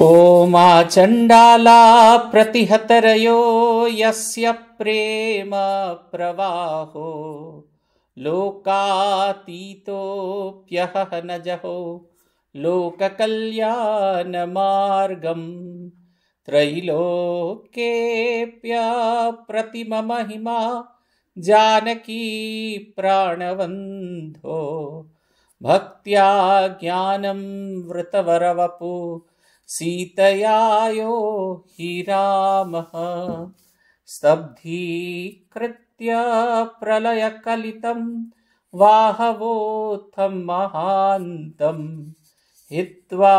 ओ मा प्रतिहतरयो यस्य प्रेम प्रवाहो न जहो लोककल्याणमार्गं त्रैलोकेऽप्यप्रतिममहिमा प्राणवन्धो भक्त्या ज्ञानं वृतवरवपु सीतयायो हि रामः स्तब्धीकृत्य प्रलयकलितं वाहवोत्थं महान्तम् हित्वा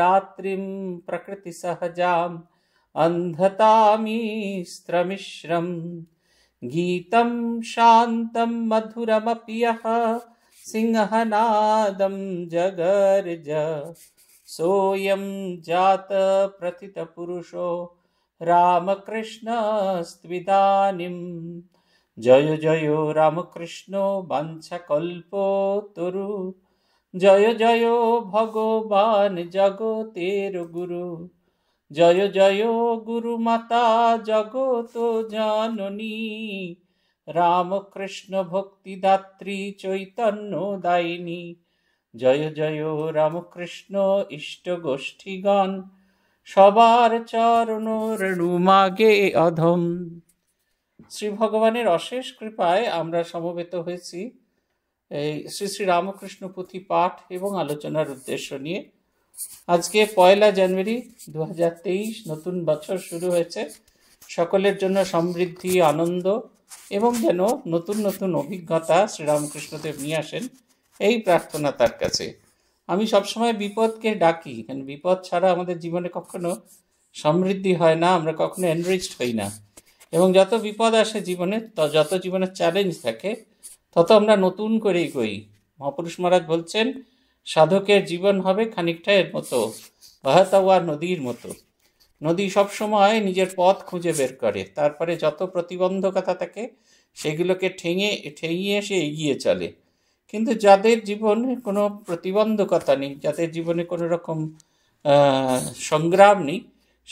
रात्रिं प्रकृतिसहजाम् अन्धतामीस्त्रमिश्रम् गीतं शान्तं मधुरमपि यः सिंहनादं जगर्ज सोऽयं जातप्रथितपुरुषो रामकृष्णस्त्विदानीं জয় জয় রামকৃষ্ণ বাঞ্ছাকল্প তরু জয় জয় ভগবান জগতের গুরু জয় জয় গুরু মাতা জগত জাননী রামকৃষ্ণ ভক্তিদাত্রী চৈতন্য দায়িনী জয় জয় রামকৃষ্ণ ইষ্ট গোষ্ঠীগণ সবার চরণ মাগে অধম শ্রী ভগবানের অশেষ কৃপায় আমরা সমবেত হয়েছি এই শ্রী শ্রী রামকৃষ্ণ পুঁথি পাঠ এবং আলোচনার উদ্দেশ্য নিয়ে আজকে পয়লা জানুয়ারি দু নতুন বছর শুরু হয়েছে সকলের জন্য সমৃদ্ধি আনন্দ এবং যেন নতুন নতুন অভিজ্ঞতা শ্রীরামকৃষ্ণদেব নিয়ে আসেন এই প্রার্থনা তার কাছে আমি সবসময় বিপদকে ডাকি কারণ বিপদ ছাড়া আমাদের জীবনে কখনো সমৃদ্ধি হয় না আমরা কখনো এনরিচড হই না এবং যত বিপদ আসে জীবনে যত জীবনের চ্যালেঞ্জ থাকে তত আমরা নতুন করেই কই মহাপুরুষ মহারাজ বলছেন সাধকের জীবন হবে খানিকটা এর মতো বাহাতাওয়া নদীর মতো নদী সবসময় নিজের পথ খুঁজে বের করে তারপরে যত প্রতিবন্ধকতা থাকে সেগুলোকে ঠেঙে ঠেঙিয়ে সে এগিয়ে চলে কিন্তু যাদের জীবনে কোনো প্রতিবন্ধকতা নেই যাদের জীবনে কোনো রকম সংগ্রাম নেই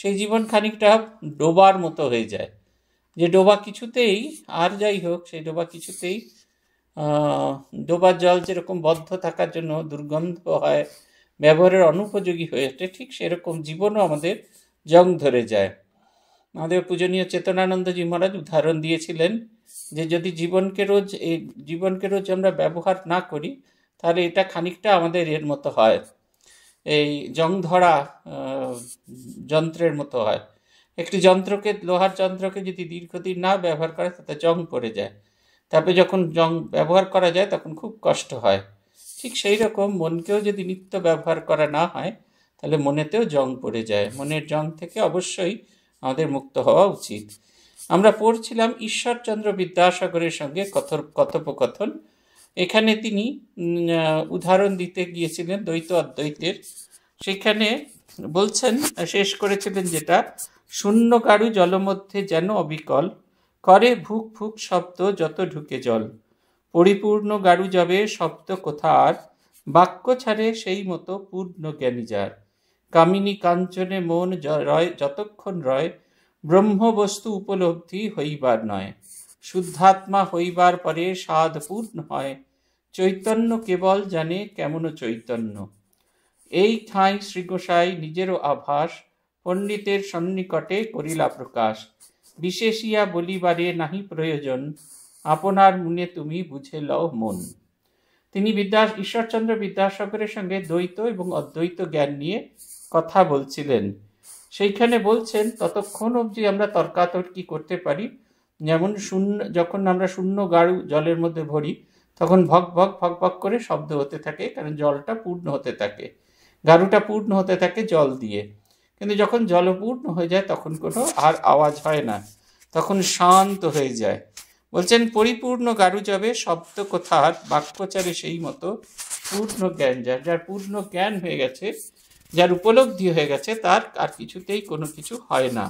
সেই জীবন খানিকটা ডোবার মতো হয়ে যায় যে ডোবা কিছুতেই আর যাই হোক সেই ডোবা কিছুতেই ডোবার জল যেরকম বদ্ধ থাকার জন্য দুর্গন্ধ হয় ব্যবহারের অনুপযোগী হয়ে ওঠে ঠিক সেরকম জীবনও আমাদের জং ধরে যায় আমাদের পূজনীয় চেতনানন্দজি মহারাজ উদাহরণ দিয়েছিলেন যে যদি জীবনকে রোজ এই জীবনকে রোজ আমরা ব্যবহার না করি তাহলে এটা খানিকটা আমাদের এর মতো হয় এই জং ধরা যন্ত্রের মতো হয় একটি যন্ত্রকে লোহার যন্ত্রকে যদি দীর্ঘদিন না ব্যবহার করে তাতে জং পড়ে যায় তারপরে যখন জং ব্যবহার করা যায় তখন খুব কষ্ট হয় ঠিক সেই রকম মনকেও যদি নিত্য ব্যবহার করা না হয় তাহলে মনেতেও জং পড়ে যায় মনের জং থেকে অবশ্যই আমাদের মুক্ত হওয়া উচিত আমরা পড়ছিলাম ঈশ্বরচন্দ্র বিদ্যাসাগরের সঙ্গে কথোপকথন এখানে তিনি উদাহরণ দিতে গিয়েছিলেন দ্বৈত অদ্বৈতের সেখানে বলছেন শেষ করেছিলেন যেটা শূন্য গাড়ু জলমধ্যে যেন অবিকল করে ভুক ফুক শব্দ যত ঢুকে জল পরিপূর্ণ গাড়ু যাবে শব্দ কোথা আর বাক্য ছাড়ে সেই মতো পূর্ণ জ্ঞানী যার কামিনী কাঞ্চনে মন রয় যতক্ষণ রয় ব্রহ্মবস্তু উপলব্ধি হইবার নয় শুদ্ধাত্মা হইবার পরে স্বাদ পূর্ণ হয় চৈতন্য কেবল জানে কেমন চৈতন্য এই ঠাঁই শ্রীগোসাই নিজেরও আভাস পণ্ডিতের সন্নিকটে করিলা প্রকাশ বিশেষিয়া বলিবারে নাহি প্রয়োজন আপনার মনে তুমি বুঝে লও মন তিনি বিদ্যা ঈশ্বরচন্দ্র বিদ্যাসাগরের সঙ্গে দ্বৈত এবং অদ্বৈত জ্ঞান নিয়ে কথা বলছিলেন সেইখানে বলছেন ততক্ষণ অবধি আমরা তর্কাতর্কি করতে পারি যেমন শূন্য যখন আমরা শূন্য গাড়ু জলের মধ্যে ভরি তখন ভক ভক ভক ভক করে শব্দ হতে থাকে কারণ জলটা পূর্ণ হতে থাকে গাড়ুটা পূর্ণ হতে থাকে জল দিয়ে কিন্তু যখন জলপূর্ণ হয়ে যায় তখন কোনো আর আওয়াজ হয় না তখন শান্ত হয়ে যায় বলছেন পরিপূর্ণ গাড়ু যাবে শব্দ কথার বাক্যচারে সেই মতো পূর্ণ জ্ঞান যার যার পূর্ণ জ্ঞান হয়ে গেছে যার উপলব্ধি হয়ে গেছে তার আর কিছুতেই কোনো কিছু হয় না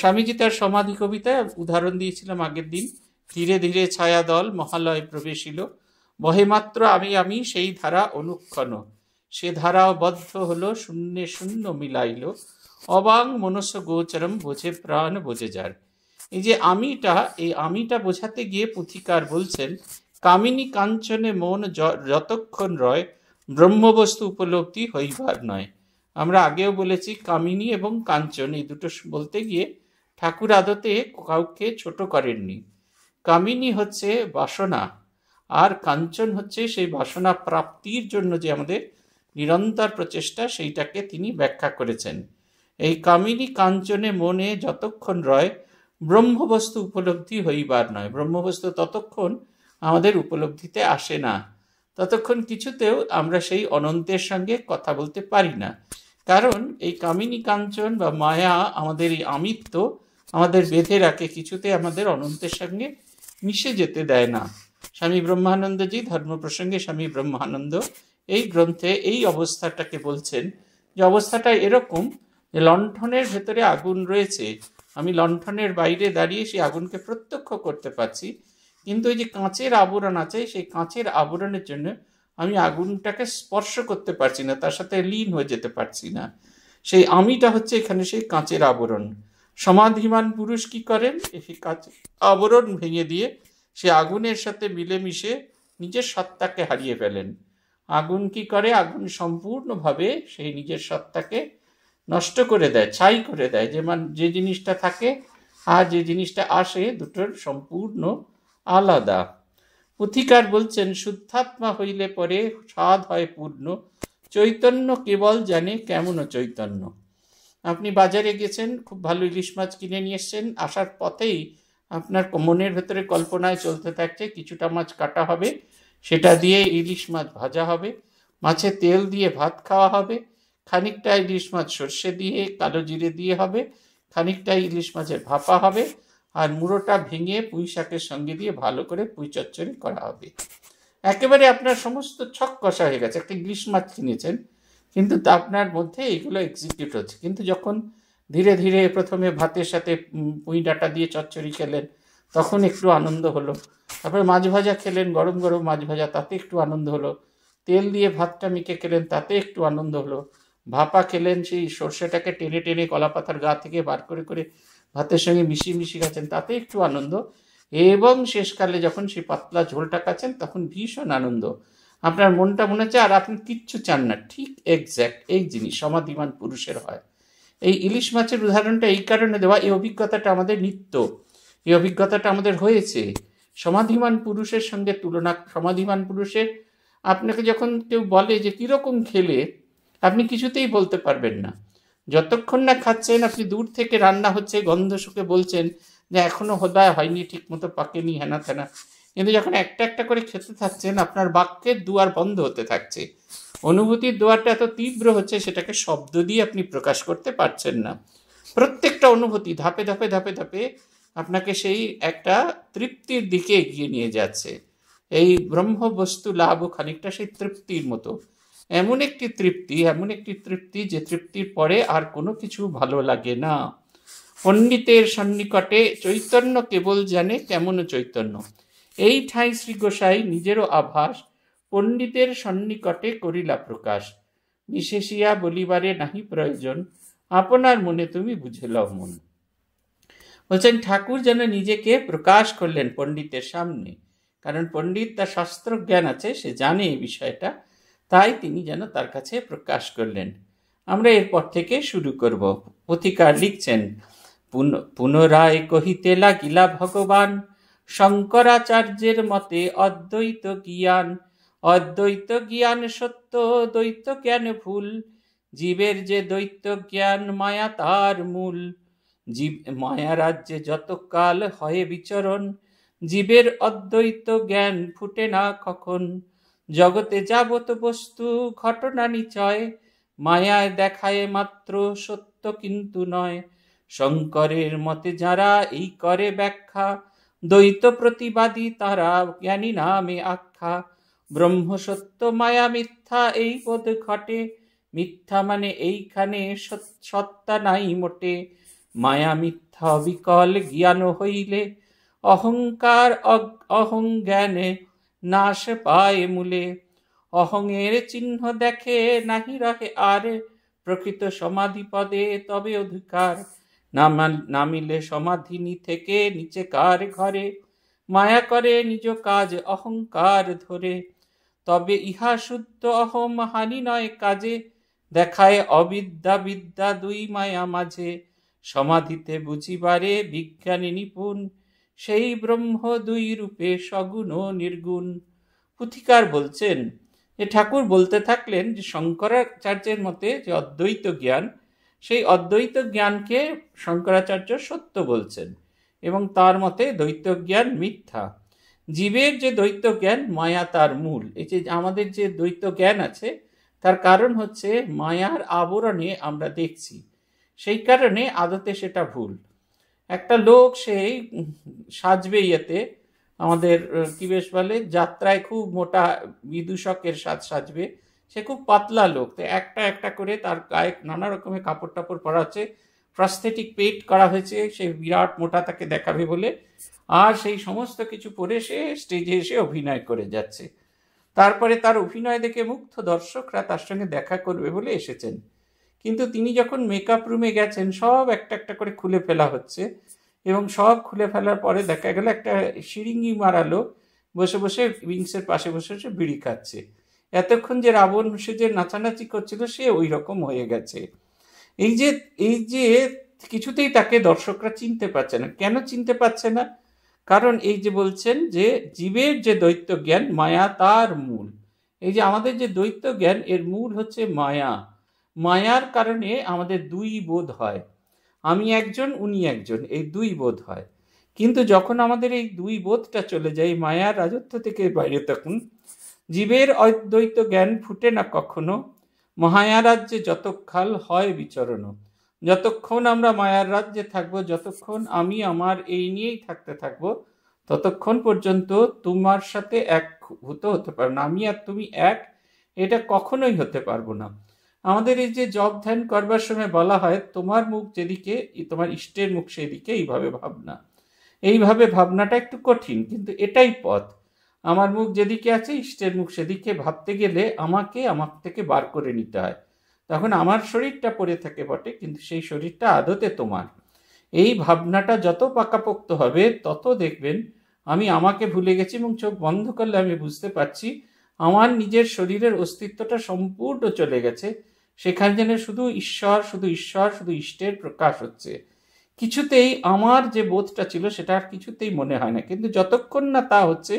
স্বামীজি তার সমাধি কবিতায় উদাহরণ দিয়েছিলাম আগের দিন ধীরে ধীরে ছায়া দল মহালয় প্রবেশিল বহেমাত্র আমি আমি সেই ধারা অনুক্ষণ সে ধারা বদ্ধ হলো শূন্যে শূন্য মিলাইল অবাং মনস্য গোচরম বোঝে প্রাণ বোঝে যার এই যে আমিটা এই আমিটা বোঝাতে গিয়ে পুথিকার বলছেন কামিনী কাঞ্চনে মন যতক্ষণ রয় ব্রহ্মবস্তু উপলব্ধি হইবার নয় আমরা আগেও বলেছি কামিনী এবং কাঞ্চন এই দুটো বলতে গিয়ে ঠাকুর আদতে কাউকে ছোট করেননি কামিনী হচ্ছে বাসনা আর কাঞ্চন হচ্ছে সেই বাসনা প্রাপ্তির জন্য যে আমাদের নিরন্তর প্রচেষ্টা সেইটাকে তিনি ব্যাখ্যা করেছেন এই কামিনী কাঞ্চনে মনে যতক্ষণ রয় ব্রহ্মবস্তু উপলব্ধি হইবার নয় ব্রহ্মবস্তু ততক্ষণ আমাদের উপলব্ধিতে আসে না ততক্ষণ কিছুতেও আমরা সেই অনন্তের সঙ্গে কথা বলতে পারি না কারণ এই কামিনী কাঞ্চন বা মায়া আমাদের এই আমিত্ব আমাদের বেঁধে রাখে কিছুতে আমাদের অনন্তের সঙ্গে মিশে যেতে দেয় না স্বামী ব্রহ্মানন্দজি ধর্ম প্রসঙ্গে স্বামী ব্রহ্মানন্দ এই গ্রন্থে এই অবস্থাটাকে বলছেন যে অবস্থাটা এরকম যে লণ্ঠনের ভেতরে আগুন রয়েছে আমি লণ্ঠনের বাইরে দাঁড়িয়ে সেই আগুনকে প্রত্যক্ষ করতে পারছি কিন্তু ওই যে কাঁচের আবরণ আছে সেই কাঁচের আবরণের জন্য আমি আগুনটাকে স্পর্শ করতে পারছি না তার সাথে লীন হয়ে যেতে পারছি না সেই আমিটা হচ্ছে এখানে সেই কাঁচের আবরণ সমাধিমান পুরুষ কি করেন এই কাঁচের আবরণ ভেঙে দিয়ে সে আগুনের সাথে মিলেমিশে নিজের সত্তাকে হারিয়ে ফেলেন আগুন কি করে আগুন সম্পূর্ণভাবে সেই নিজের সত্তাকে নষ্ট করে দেয় ছাই করে দেয় যে মান যে জিনিসটা থাকে আর যে জিনিসটা আসে দুটোর সম্পূর্ণ আলাদা পুথিকার বলছেন শুদ্ধাত্মা হইলে পরে স্বাদ হয় পূর্ণ চৈতন্য কেবল জানে কেমন চৈতন্য আপনি বাজারে গেছেন খুব ভালো ইলিশ মাছ কিনে নিয়ে এসছেন আসার পথেই আপনার মনের ভেতরে কল্পনায় চলতে থাকছে কিছুটা মাছ কাটা হবে সেটা দিয়ে ইলিশ মাছ ভাজা হবে মাছে তেল দিয়ে ভাত খাওয়া হবে খানিকটা ইলিশ মাছ সর্ষে দিয়ে কালো জিরে দিয়ে হবে খানিকটা ইলিশ মাছের ভাপা হবে আর মুড়োটা ভেঙে পুঁই শাকের সঙ্গে দিয়ে ভালো করে পুঁই চচ্চড়ি করা হবে একেবারে আপনার সমস্ত ছক কষা হয়ে গেছে একটা ইলিশ মাছ কিনেছেন কিন্তু তা আপনার মধ্যে এগুলো এক্সিকিউট হচ্ছে কিন্তু যখন ধীরে ধীরে প্রথমে ভাতের সাথে পুঁই ডাটা দিয়ে চচ্চড়ি খেলেন তখন একটু আনন্দ হলো তারপরে মাছ ভাজা খেলেন গরম গরম মাছ ভাজা তাতে একটু আনন্দ হলো তেল দিয়ে ভাতটা মেখে খেলেন তাতে একটু আনন্দ হলো ভাপা খেলেন সেই সর্ষেটাকে টেনে টেনে কলা গা থেকে বার করে করে ভাতের সঙ্গে মিশিয়ে মিশিয়ে খাচ্ছেন তাতে একটু আনন্দ এবং শেষকালে যখন সেই পাতলা ঝোলটা খাচ্ছেন তখন ভীষণ আনন্দ আপনার মনটা মনে হচ্ছে আর আপনি কিচ্ছু চান না ঠিক এক্স্যাক্ট এই জিনিস সমাধিমান পুরুষের হয় এই ইলিশ মাছের উদাহরণটা এই কারণে দেওয়া এই অভিজ্ঞতাটা আমাদের নিত্য এই অভিজ্ঞতাটা আমাদের হয়েছে সমাধিমান পুরুষের সঙ্গে তুলনা সমাধিমান পুরুষের আপনাকে যখন কেউ বলে যে কীরকম খেলে আপনি কিছুতেই বলতে পারবেন না যতক্ষণ না খাচ্ছেন আপনি দূর থেকে রান্না হচ্ছে গন্ধ শুকে বলছেন যে এখনো হোদায় হয়নি ঠিকমতো পাকেনি হেনা থেনা কিন্তু যখন একটা একটা করে খেতে থাকছেন আপনার বাক্যের দুয়ার বন্ধ হতে থাকছে অনুভূতির দুয়ারটা এত তীব্র হচ্ছে সেটাকে শব্দ দিয়ে আপনি প্রকাশ করতে পারছেন না প্রত্যেকটা অনুভূতি ধাপে ধাপে ধাপে ধাপে আপনাকে সেই একটা তৃপ্তির দিকে এগিয়ে নিয়ে যাচ্ছে এই ব্রহ্মবস্তু লাভও খানিকটা সেই তৃপ্তির মতো এমন একটি তৃপ্তি এমন একটি তৃপ্তি যে তৃপ্তির পরে আর কোনো কিছু ভালো লাগে না পণ্ডিতের সন্নিকটে চৈতন্য কেবল জানে কেমন চৈতন্য এই ঠাঁই শ্রী গোসাই নিজেরও আভাস পণ্ডিতের সন্নিকটে করিলা প্রকাশ বিশেষিয়া বলিবারে নাহি প্রয়োজন আপনার মনে তুমি বুঝে লও মন বলছেন ঠাকুর যেন নিজেকে প্রকাশ করলেন পণ্ডিতের সামনে কারণ পণ্ডিত তার শাস্ত্রজ্ঞান আছে সে জানে এই বিষয়টা তাই তিনি যেন তার কাছে প্রকাশ করলেন আমরা এরপর থেকে শুরু করব পথিকার লিখছেন পুনরায় কহিতে লাগিলা ভগবান শঙ্করাচার্যের মতে অদ্বৈত জ্ঞান অদ্বৈত জ্ঞান সত্য দ্বৈত জ্ঞান ভুল জীবের যে দ্বৈত জ্ঞান মায়া তার মূল জীব মায়া রাজ্যে যতকাল হয় বিচরণ জীবের অদ্বৈত জ্ঞান ফুটে না কখন জগতে যাবত বস্তু ঘটনা নিচয় মায়ায় দেখায় মাত্র সত্য কিন্তু নয় শঙ্করের মতে যারা এই করে ব্যাখ্যা দ্বৈত প্রতিবাদী তারা জ্ঞানী নামে আখ্যা ব্রহ্ম সত্য মায়া মিথ্যা এই বোধ ঘটে মিথ্যা মানে এইখানে সত্তা নাই মোটে মায়া মিথ্যা অবিকল জ্ঞান হইলে অহংকার অহং জ্ঞানে নাশ পায় মূলে অহংয়ের চিহ্ন দেখে নাহি রহে আর প্রকৃত সমাধি পদে তবে অধিকার নামিলে সমাধিনি থেকে নিচে কার ঘরে মায়া করে নিজ কাজ অহংকার ধরে তবে ইহা শুদ্ধ অহম হানি নয় কাজে দেখায় অবিদ্যা বিদ্যা দুই মায়া মাঝে সমাধিতে বুঝিবারে বিজ্ঞানী নিপুণ সেই ব্রহ্ম দুই রূপে সগুণ ও নির্গুণ পুথিকার বলছেন যে ঠাকুর বলতে থাকলেন যে শঙ্করাচার্যের মতে যে অদ্বৈত জ্ঞান সেই অদ্বৈত জ্ঞানকে শঙ্করাচার্য সত্য বলছেন এবং তার মতে দ্বৈত জ্ঞান মিথ্যা জীবের যে দ্বৈত জ্ঞান মায়া তার মূল এই যে আমাদের যে দ্বৈত জ্ঞান আছে তার কারণ হচ্ছে মায়ার আবরণে আমরা দেখছি সেই কারণে আদতে সেটা ভুল একটা লোক সেই সাজবে ইয়েতে আমাদের কি বেশ বলে যাত্রায় খুব মোটা বিদূষকের সাজ সাজবে সে খুব পাতলা লোক তো একটা একটা করে তার গায়ে নানা রকমের কাপড় টাপড় পরা হচ্ছে প্রস্থেটিক পেট করা হয়েছে সে বিরাট মোটা তাকে দেখাবে বলে আর সেই সমস্ত কিছু পরে সে স্টেজে এসে অভিনয় করে যাচ্ছে তারপরে তার অভিনয় দেখে মুগ্ধ দর্শকরা তার সঙ্গে দেখা করবে বলে এসেছেন কিন্তু তিনি যখন মেকআপ রুমে গেছেন সব একটা একটা করে খুলে ফেলা হচ্ছে এবং সব খুলে ফেলার পরে দেখা গেল একটা সিরিঙ্গি মারালো বসে বসে উইংসের পাশে বসে বসে বিড়ি খাচ্ছে এতক্ষণ যে রাবণ সে যে নাচানাচি করছিল সে ওই রকম হয়ে গেছে এই যে এই যে কিছুতেই তাকে দর্শকরা চিনতে পারছে না কেন চিনতে পারছে না কারণ এই যে বলছেন যে জীবের যে দৈত্য জ্ঞান মায়া তার মূল এই যে আমাদের যে দৈত্য জ্ঞান এর মূল হচ্ছে মায়া মায়ার কারণে আমাদের দুই বোধ হয় আমি একজন উনি একজন এই দুই বোধ হয় কিন্তু যখন আমাদের এই দুই বোধটা চলে যায় মায়ার রাজত্ব থেকে বাইরে তখন জীবের অদ্বৈত জ্ঞান ফুটে না কখনো মহায়া রাজ্যে যতক্ষাল হয় বিচরণ যতক্ষণ আমরা মায়ার রাজ্যে থাকব যতক্ষণ আমি আমার এই নিয়েই থাকতে থাকব ততক্ষণ পর্যন্ত তোমার সাথে এক হতে হতে পারো না আমি আর তুমি এক এটা কখনোই হতে পারবো না আমাদের এই যে জব ধ্যান করবার সময় বলা হয় তোমার মুখ যেদিকে তোমার ইষ্টের মুখ সেদিকে এইভাবে ভাবনা এইভাবে ভাবনাটা একটু কঠিন কিন্তু এটাই পথ আমার মুখ যেদিকে আছে ইষ্টের মুখ সেদিকে ভাবতে গেলে আমাকে আমার থেকে বার করে নিতে হয় তখন আমার শরীরটা পড়ে থাকে বটে কিন্তু সেই শরীরটা আদতে তোমার এই ভাবনাটা যত পাকাপোক্ত হবে তত দেখবেন আমি আমাকে ভুলে গেছি এবং চোখ বন্ধ করলে আমি বুঝতে পারছি আমার নিজের শরীরের অস্তিত্বটা সম্পূর্ণ চলে গেছে সেখানে শুধু ঈশ্বর শুধু ঈশ্বর শুধু ইষ্টের প্রকাশ হচ্ছে কিছুতেই আমার যে বোধটা ছিল সেটা আর কিছুতেই মনে হয় না কিন্তু যতক্ষণ না তা হচ্ছে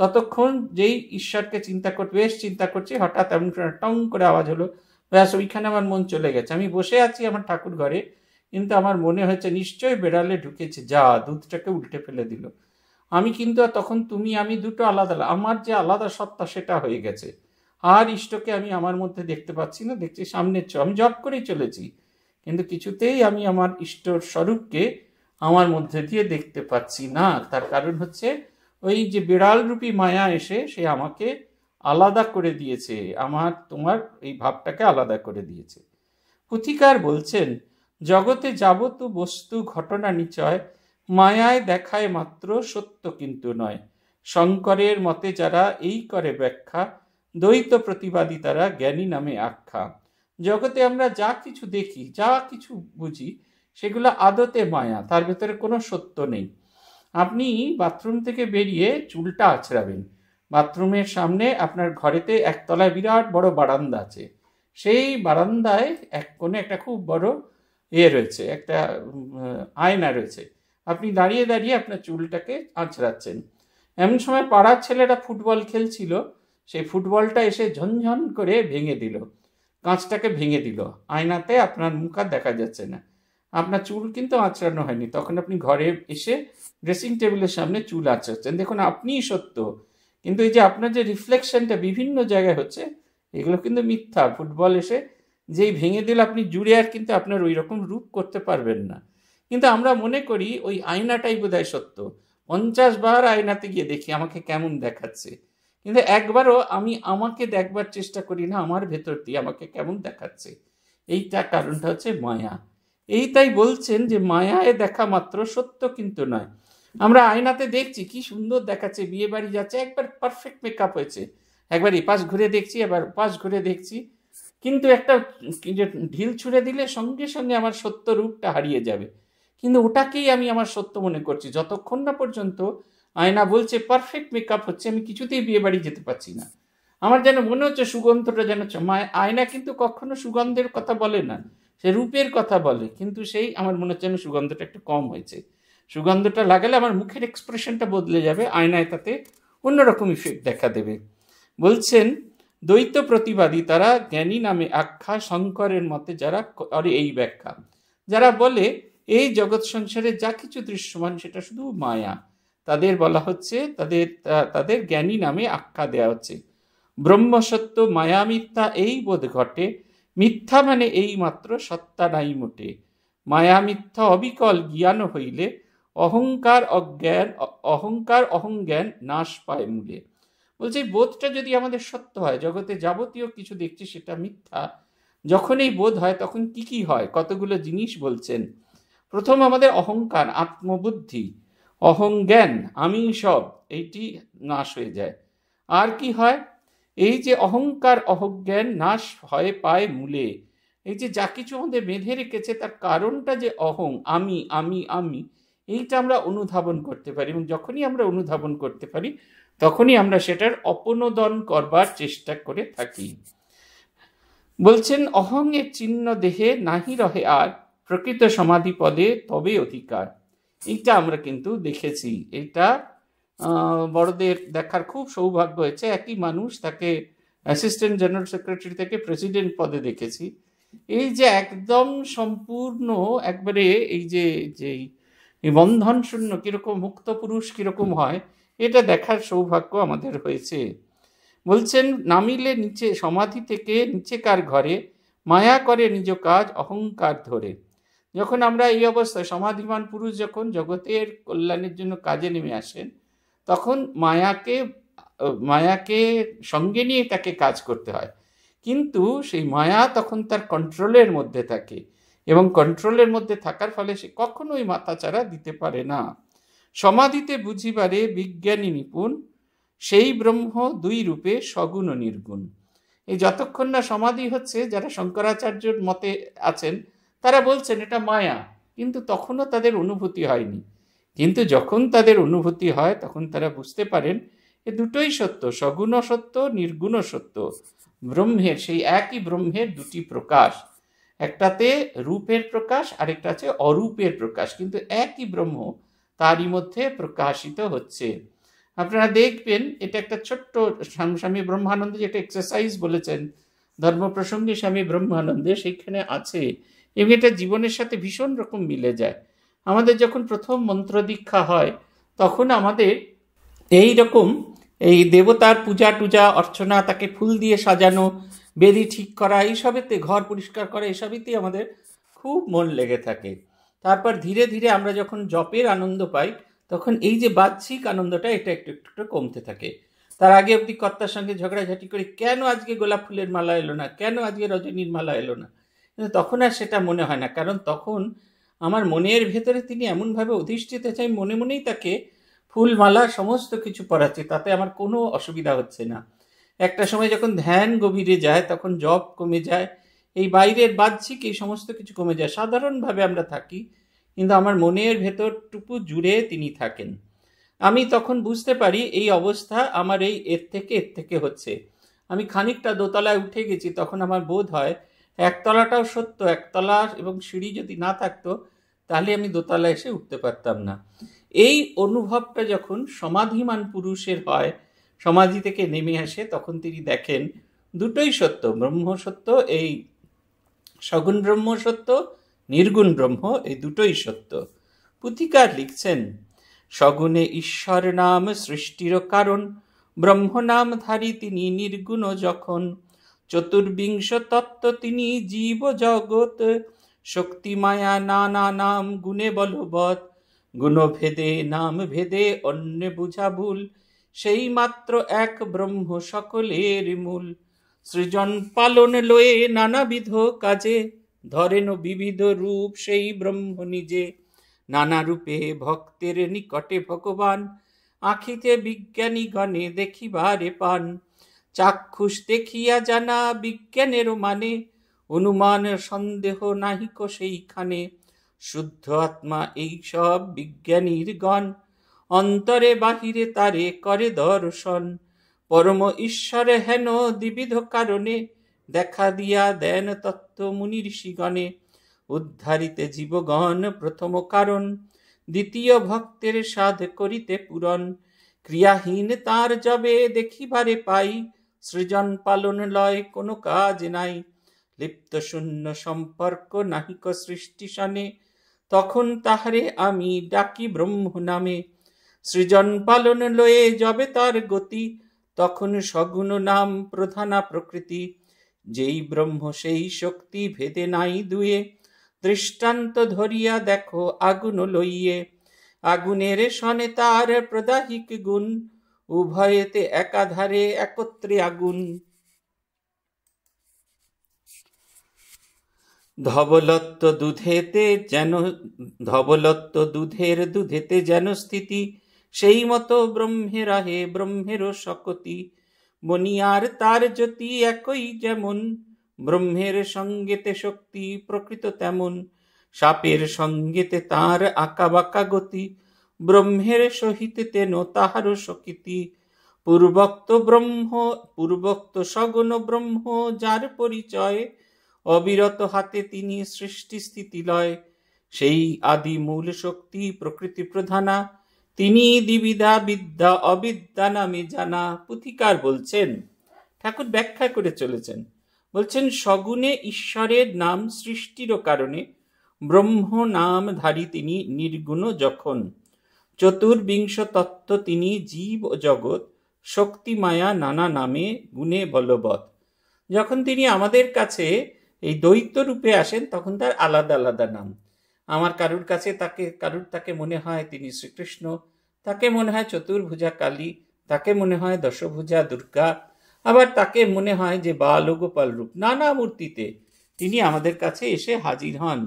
ততক্ষণ যেই ঈশ্বরকে চিন্তা করতে বেশ চিন্তা করছি হঠাৎ এমন টং করে আওয়াজ হলো ব্যাস ওইখানে আমার মন চলে গেছে আমি বসে আছি আমার ঠাকুর ঘরে কিন্তু আমার মনে হয়েছে নিশ্চয়ই বেড়ালে ঢুকেছে যা দুধটাকে উল্টে ফেলে দিল আমি কিন্তু তখন তুমি আমি দুটো আলাদা আমার যে আলাদা সত্তা সেটা হয়ে গেছে আর ইষ্টকে আমি আমার মধ্যে দেখতে পাচ্ছি না দেখছি সামনের চ আমি জব করেই চলেছি কিন্তু কিছুতেই আমি আমার ইষ্টর স্বরূপকে আমার মধ্যে দিয়ে দেখতে পাচ্ছি না তার কারণ হচ্ছে ওই যে বিড়াল রূপী মায়া এসে সে আমাকে আলাদা করে দিয়েছে আমার তোমার এই ভাবটাকে আলাদা করে দিয়েছে পুথিকার বলছেন জগতে যাবত বস্তু ঘটনা নিচয় মায়ায় দেখায় মাত্র সত্য কিন্তু নয় শঙ্করের মতে যারা এই করে ব্যাখ্যা দ্বৈত প্রতিবাদী তারা জ্ঞানী নামে আখ্যা জগতে আমরা যা কিছু দেখি যা কিছু বুঝি সেগুলো আদতে মায়া তার ভেতরে কোনো সত্য নেই আপনি বাথরুম থেকে বেরিয়ে চুলটা আছড়াবেন বাথরুমের সামনে আপনার ঘরেতে একতলায় বিরাট বড় বারান্দা আছে সেই বারান্দায় এক কোণে একটা খুব বড় ইয়ে রয়েছে একটা আয়না রয়েছে আপনি দাঁড়িয়ে দাঁড়িয়ে আপনার চুলটাকে আঁচড়াচ্ছেন এমন সময় পাড়ার ছেলেরা ফুটবল খেলছিল সেই ফুটবলটা এসে ঝনঝন করে ভেঙে দিল কাঁচটাকে ভেঙে দিল আয়নাতে আপনার মুখ আর দেখা যাচ্ছে না আপনার চুল কিন্তু আঁচড়ানো হয়নি তখন আপনি ঘরে এসে ড্রেসিং টেবিলের সামনে চুল আঁচড়াচ্ছেন দেখুন আপনিই সত্য কিন্তু এই যে আপনার যে রিফ্লেকশনটা বিভিন্ন জায়গায় হচ্ছে এগুলো কিন্তু মিথ্যা ফুটবল এসে যেই ভেঙে দিলে আপনি জুড়ে আর কিন্তু আপনার ওই রকম রূপ করতে পারবেন না কিন্তু আমরা মনে করি ওই আয়নাটাই বোধহয় সত্য পঞ্চাশ বার আয়নাতে গিয়ে দেখি আমাকে কেমন দেখাচ্ছে কিন্তু একবারও আমি আমাকে দেখবার চেষ্টা করি না আমার ভেতর দিয়ে আমাকে কেমন দেখাচ্ছে এইটা কারণটা হচ্ছে মায়া এই তাই বলছেন যে মায়ায় দেখা মাত্র সত্য কিন্তু নয় আমরা আয়নাতে দেখছি কি সুন্দর দেখাচ্ছে বিয়ে বাড়ি যাচ্ছে একবার পারফেক্ট মেকআপ হয়েছে একবার এপাশ ঘুরে দেখছি এবার ওপাশ ঘুরে দেখছি কিন্তু একটা ঢিল ছুঁড়ে দিলে সঙ্গে সঙ্গে আমার সত্য রূপটা হারিয়ে যাবে কিন্তু ওটাকেই আমি আমার সত্য মনে করছি যতক্ষণ না পর্যন্ত আয়না বলছে পারফেক্ট মেকআপ হচ্ছে আমি কিছুতেই বিয়ে বাড়ি যেতে পারছি না আমার যেন মনে হচ্ছে সুগন্ধটা যেন আয়না কিন্তু কখনো সুগন্ধের কথা বলে না সে রূপের কথা বলে কিন্তু সেই আমার মনে হচ্ছে সুগন্ধটা একটু কম হয়েছে সুগন্ধটা লাগালে আমার মুখের এক্সপ্রেশনটা বদলে যাবে আয়নায় তাতে অন্যরকম ইফেক্ট দেখা দেবে বলছেন দ্বৈত প্রতিবাদী তারা জ্ঞানী নামে আখ্যা শঙ্করের মতে যারা করে এই ব্যাখ্যা যারা বলে এই জগৎ সংসারে যা কিছু দৃশ্যমান সেটা শুধু মায়া তাদের বলা হচ্ছে তাদের তাদের জ্ঞানী নামে আখ্যা দেওয়া হচ্ছে ব্রহ্মসত্য মায়া মিথ্যা এই বোধ ঘটে মিথ্যা মানে এই মাত্র সত্তা নাই মোটে মায়া মিথ্যা অবিকল জ্ঞান হইলে অহংকার অজ্ঞান অহংকার অহংজ্ঞান নাশ পায় মূলে বলছে বোধটা যদি আমাদের সত্য হয় জগতে যাবতীয় কিছু দেখছি সেটা মিথ্যা যখন এই বোধ হয় তখন কি কি হয় কতগুলো জিনিস বলছেন প্রথম আমাদের অহংকার আত্মবুদ্ধি অহংজ্ঞান আমি সব এইটি নাশ হয়ে যায় আর কি হয় এই যে অহংকার অহজ্ঞান নাশ হয় পায় মূলে এই যে যা কিছু আমাদের বেঁধে রেখেছে তার কারণটা যে অহং আমি আমি আমি এইটা আমরা অনুধাবন করতে পারি এবং যখনই আমরা অনুধাবন করতে পারি তখনই আমরা সেটার অপনোদন করবার চেষ্টা করে থাকি বলছেন অহং এর চিহ্ন দেহে নাহি রহে আর প্রকৃত সমাধি পদে তবে অধিকার এটা আমরা কিন্তু দেখেছি এটা বড়দের দেখার খুব সৌভাগ্য হয়েছে একই মানুষ তাকে অ্যাসিস্ট্যান্ট জেনারেল সেক্রেটারি থেকে প্রেসিডেন্ট পদে দেখেছি এই যে একদম সম্পূর্ণ একবারে এই যে যেই বন্ধন শূন্য কীরকম মুক্ত পুরুষ কীরকম হয় এটা দেখার সৌভাগ্য আমাদের হয়েছে বলছেন নামিলে নিচে সমাধি থেকে নিচেকার ঘরে মায়া করে নিজ কাজ অহংকার ধরে যখন আমরা এই অবস্থায় সমাধিমান পুরুষ যখন জগতের কল্যাণের জন্য কাজে নেমে আসেন তখন মায়াকে মায়াকে সঙ্গে নিয়ে তাকে কাজ করতে হয় কিন্তু সেই মায়া তখন তার কন্ট্রোলের মধ্যে থাকে এবং কন্ট্রোলের মধ্যে থাকার ফলে সে কখনোই চারা দিতে পারে না সমাধিতে বুঝিবারে বিজ্ঞানী নিপুণ সেই ব্রহ্ম দুই রূপে সগুণ ও নির্গুণ এই যতক্ষণ না সমাধি হচ্ছে যারা শঙ্করাচার্যর মতে আছেন তারা বলছেন এটা মায়া কিন্তু তখনও তাদের অনুভূতি হয়নি কিন্তু যখন তাদের অনুভূতি হয় তখন তারা বুঝতে পারেন এ দুটোই সত্য সগুণ সত্য নির্গুণ সত্য ব্রহ্মের সেই একই ব্রহ্মের দুটি প্রকাশ একটাতে রূপের প্রকাশ আরেকটা আছে অরূপের প্রকাশ কিন্তু একই ব্রহ্ম তারই মধ্যে প্রকাশিত হচ্ছে আপনারা দেখবেন এটা একটা ছোট্ট স্বামী ব্রহ্মানন্দ যেটা এক্সারসাইজ বলেছেন ধর্ম প্রসঙ্গে স্বামী ব্রহ্মানন্দে সেইখানে আছে এবং এটা জীবনের সাথে ভীষণ রকম মিলে যায় আমাদের যখন প্রথম মন্ত্র দীক্ষা হয় তখন আমাদের এই রকম এই দেবতার পূজা টুজা অর্চনা তাকে ফুল দিয়ে সাজানো বেদি ঠিক করা এইসবেতে ঘর পরিষ্কার করা এসবেতেই আমাদের খুব মন লেগে থাকে তারপর ধীরে ধীরে আমরা যখন জপের আনন্দ পাই তখন এই যে বাহ্যিক আনন্দটা এটা একটু একটু একটু কমতে থাকে তার আগে অবধি কর্তার সঙ্গে ঝগড়াঝাটি করে কেন আজকে গোলাপ ফুলের মালা এলো না কেন আজকে রজনীর মালা এলো না কিন্তু তখন আর সেটা মনে হয় না কারণ তখন আমার মনের ভেতরে তিনি এমনভাবে অধিষ্ঠিত চাই মনে মনেই তাকে ফুলমালা সমস্ত কিছু পড়াচ্ছি তাতে আমার কোনো অসুবিধা হচ্ছে না একটা সময় যখন ধ্যান গভীরে যায় তখন জব কমে যায় এই বাইরের বাহ্যিক এই সমস্ত কিছু কমে যায় সাধারণভাবে আমরা থাকি কিন্তু আমার মনের ভেতরটুকু জুড়ে তিনি থাকেন আমি তখন বুঝতে পারি এই অবস্থা আমার এই এর থেকে এর থেকে হচ্ছে আমি খানিকটা দোতলায় উঠে গেছি তখন আমার বোধ হয় একতলাটাও সত্য একতলা এবং সিঁড়ি যদি না থাকতো তাহলে আমি দোতলা এসে উঠতে পারতাম না এই অনুভবটা যখন সমাধিমান পুরুষের হয় সমাধি থেকে নেমে আসে তখন তিনি দেখেন দুটোই সত্য ব্রহ্ম সত্য এই সগুণ ব্রহ্ম সত্য নির্গুণ ব্রহ্ম এই দুটোই সত্য পুথিকার লিখছেন সগুণে ঈশ্বর নাম সৃষ্টির কারণ ব্রহ্ম নাম ধারী তিনি নির্গুণ যখন চতুর্বিংশ তত্ত্ব তিনি জীব জগৎ শক্তিমায়া নানা নাম গুণে বলবৎ গুণভেদে নাম ভেদে অন্য বুঝা ভুল সেই মাত্র এক ব্রহ্ম সকলের মূল সৃজন পালন লয়ে নানাবিধ কাজে ধরেন বিবিধ রূপ সেই ব্রহ্ম নিজে নানা রূপে ভক্তের নিকটে ভগবান আখিতে বিজ্ঞানীগণে দেখিবারে পান চাক্ষুষ দেখিয়া জানা বিজ্ঞানের মানে অনুমান সন্দেহ নাহিক সেইখানে শুদ্ধ আত্মা এইসব বিজ্ঞানীর গণ অন্তরে বাহিরে তারে করে দর্শন পরম ঈশ্বরে হেন দ্বিবিধ কারণে দেখা দিয়া দেন তত্ত্ব মুনি ঋষিগণে উদ্ধারিতে জীবগণ প্রথম কারণ দ্বিতীয় ভক্তের সাধ করিতে পূরণ ক্রিয়াহীন তার জবে দেখিবারে পাই সৃজন পালন লয় কোনো কাজ নাই লিপ্ত শূন্য সম্পর্ক নাহিক সৃষ্টি সনে তখন তাহারে আমি ডাকি ব্রহ্ম নামে সৃজন পালন লয়ে যবে তার গতি তখন সগুণ নাম প্রধানা প্রকৃতি যেই ব্রহ্ম সেই শক্তি ভেদে নাই দুয়ে দৃষ্টান্ত ধরিয়া দেখো আগুন লইয়ে আগুনের সনে তার প্রদাহিক গুণ উভয়েতে একাধারে একত্রে আগুন ধবলত্ব দুধেতে যেন ধবলত্ব দুধের দুধেতে যেন স্থিতি সেই মতো ব্রহ্মের আহে ব্রহ্মেরও শকতি মনিয়ার তার জ্যোতি একই যেমন ব্রহ্মের সঙ্গেতে শক্তি প্রকৃত তেমন সাপের সঙ্গেতে তার আঁকা বাঁকা গতি ব্রহ্মের সহিত তেন তাহার সকিতি পূর্বক্ত ব্রহ্ম পূর্বক্ত সগুণ ব্রহ্ম যার পরিচয় অবিরত হাতে তিনি সৃষ্টি স্থিতি লয় সেই আদি মূল শক্তি প্রকৃতি প্রধানা তিনি দিবিদা বিদ্যা অবিদ্যা নামে জানা পুথিকার বলছেন ঠাকুর ব্যাখ্যা করে চলেছেন বলছেন সগুণে ঈশ্বরের নাম সৃষ্টির কারণে ব্রহ্ম নাম ধারী তিনি নির্গুণ যখন চতুর্বিংশতত্ত্ব তিনি জীব ও জগৎ শক্তিমায়া নানা নামে গুণে বলবৎ যখন তিনি আমাদের কাছে এই দৈত্য রূপে আসেন তখন তার আলাদা আলাদা নাম আমার কারুর কাছে তাকে কারুর তাকে মনে হয় তিনি শ্রীকৃষ্ণ তাকে মনে হয় চতুর্ভুজা কালী তাকে মনে হয় দশভুজা দুর্গা আবার তাকে মনে হয় যে বালগোপাল রূপ নানা মূর্তিতে তিনি আমাদের কাছে এসে হাজির হন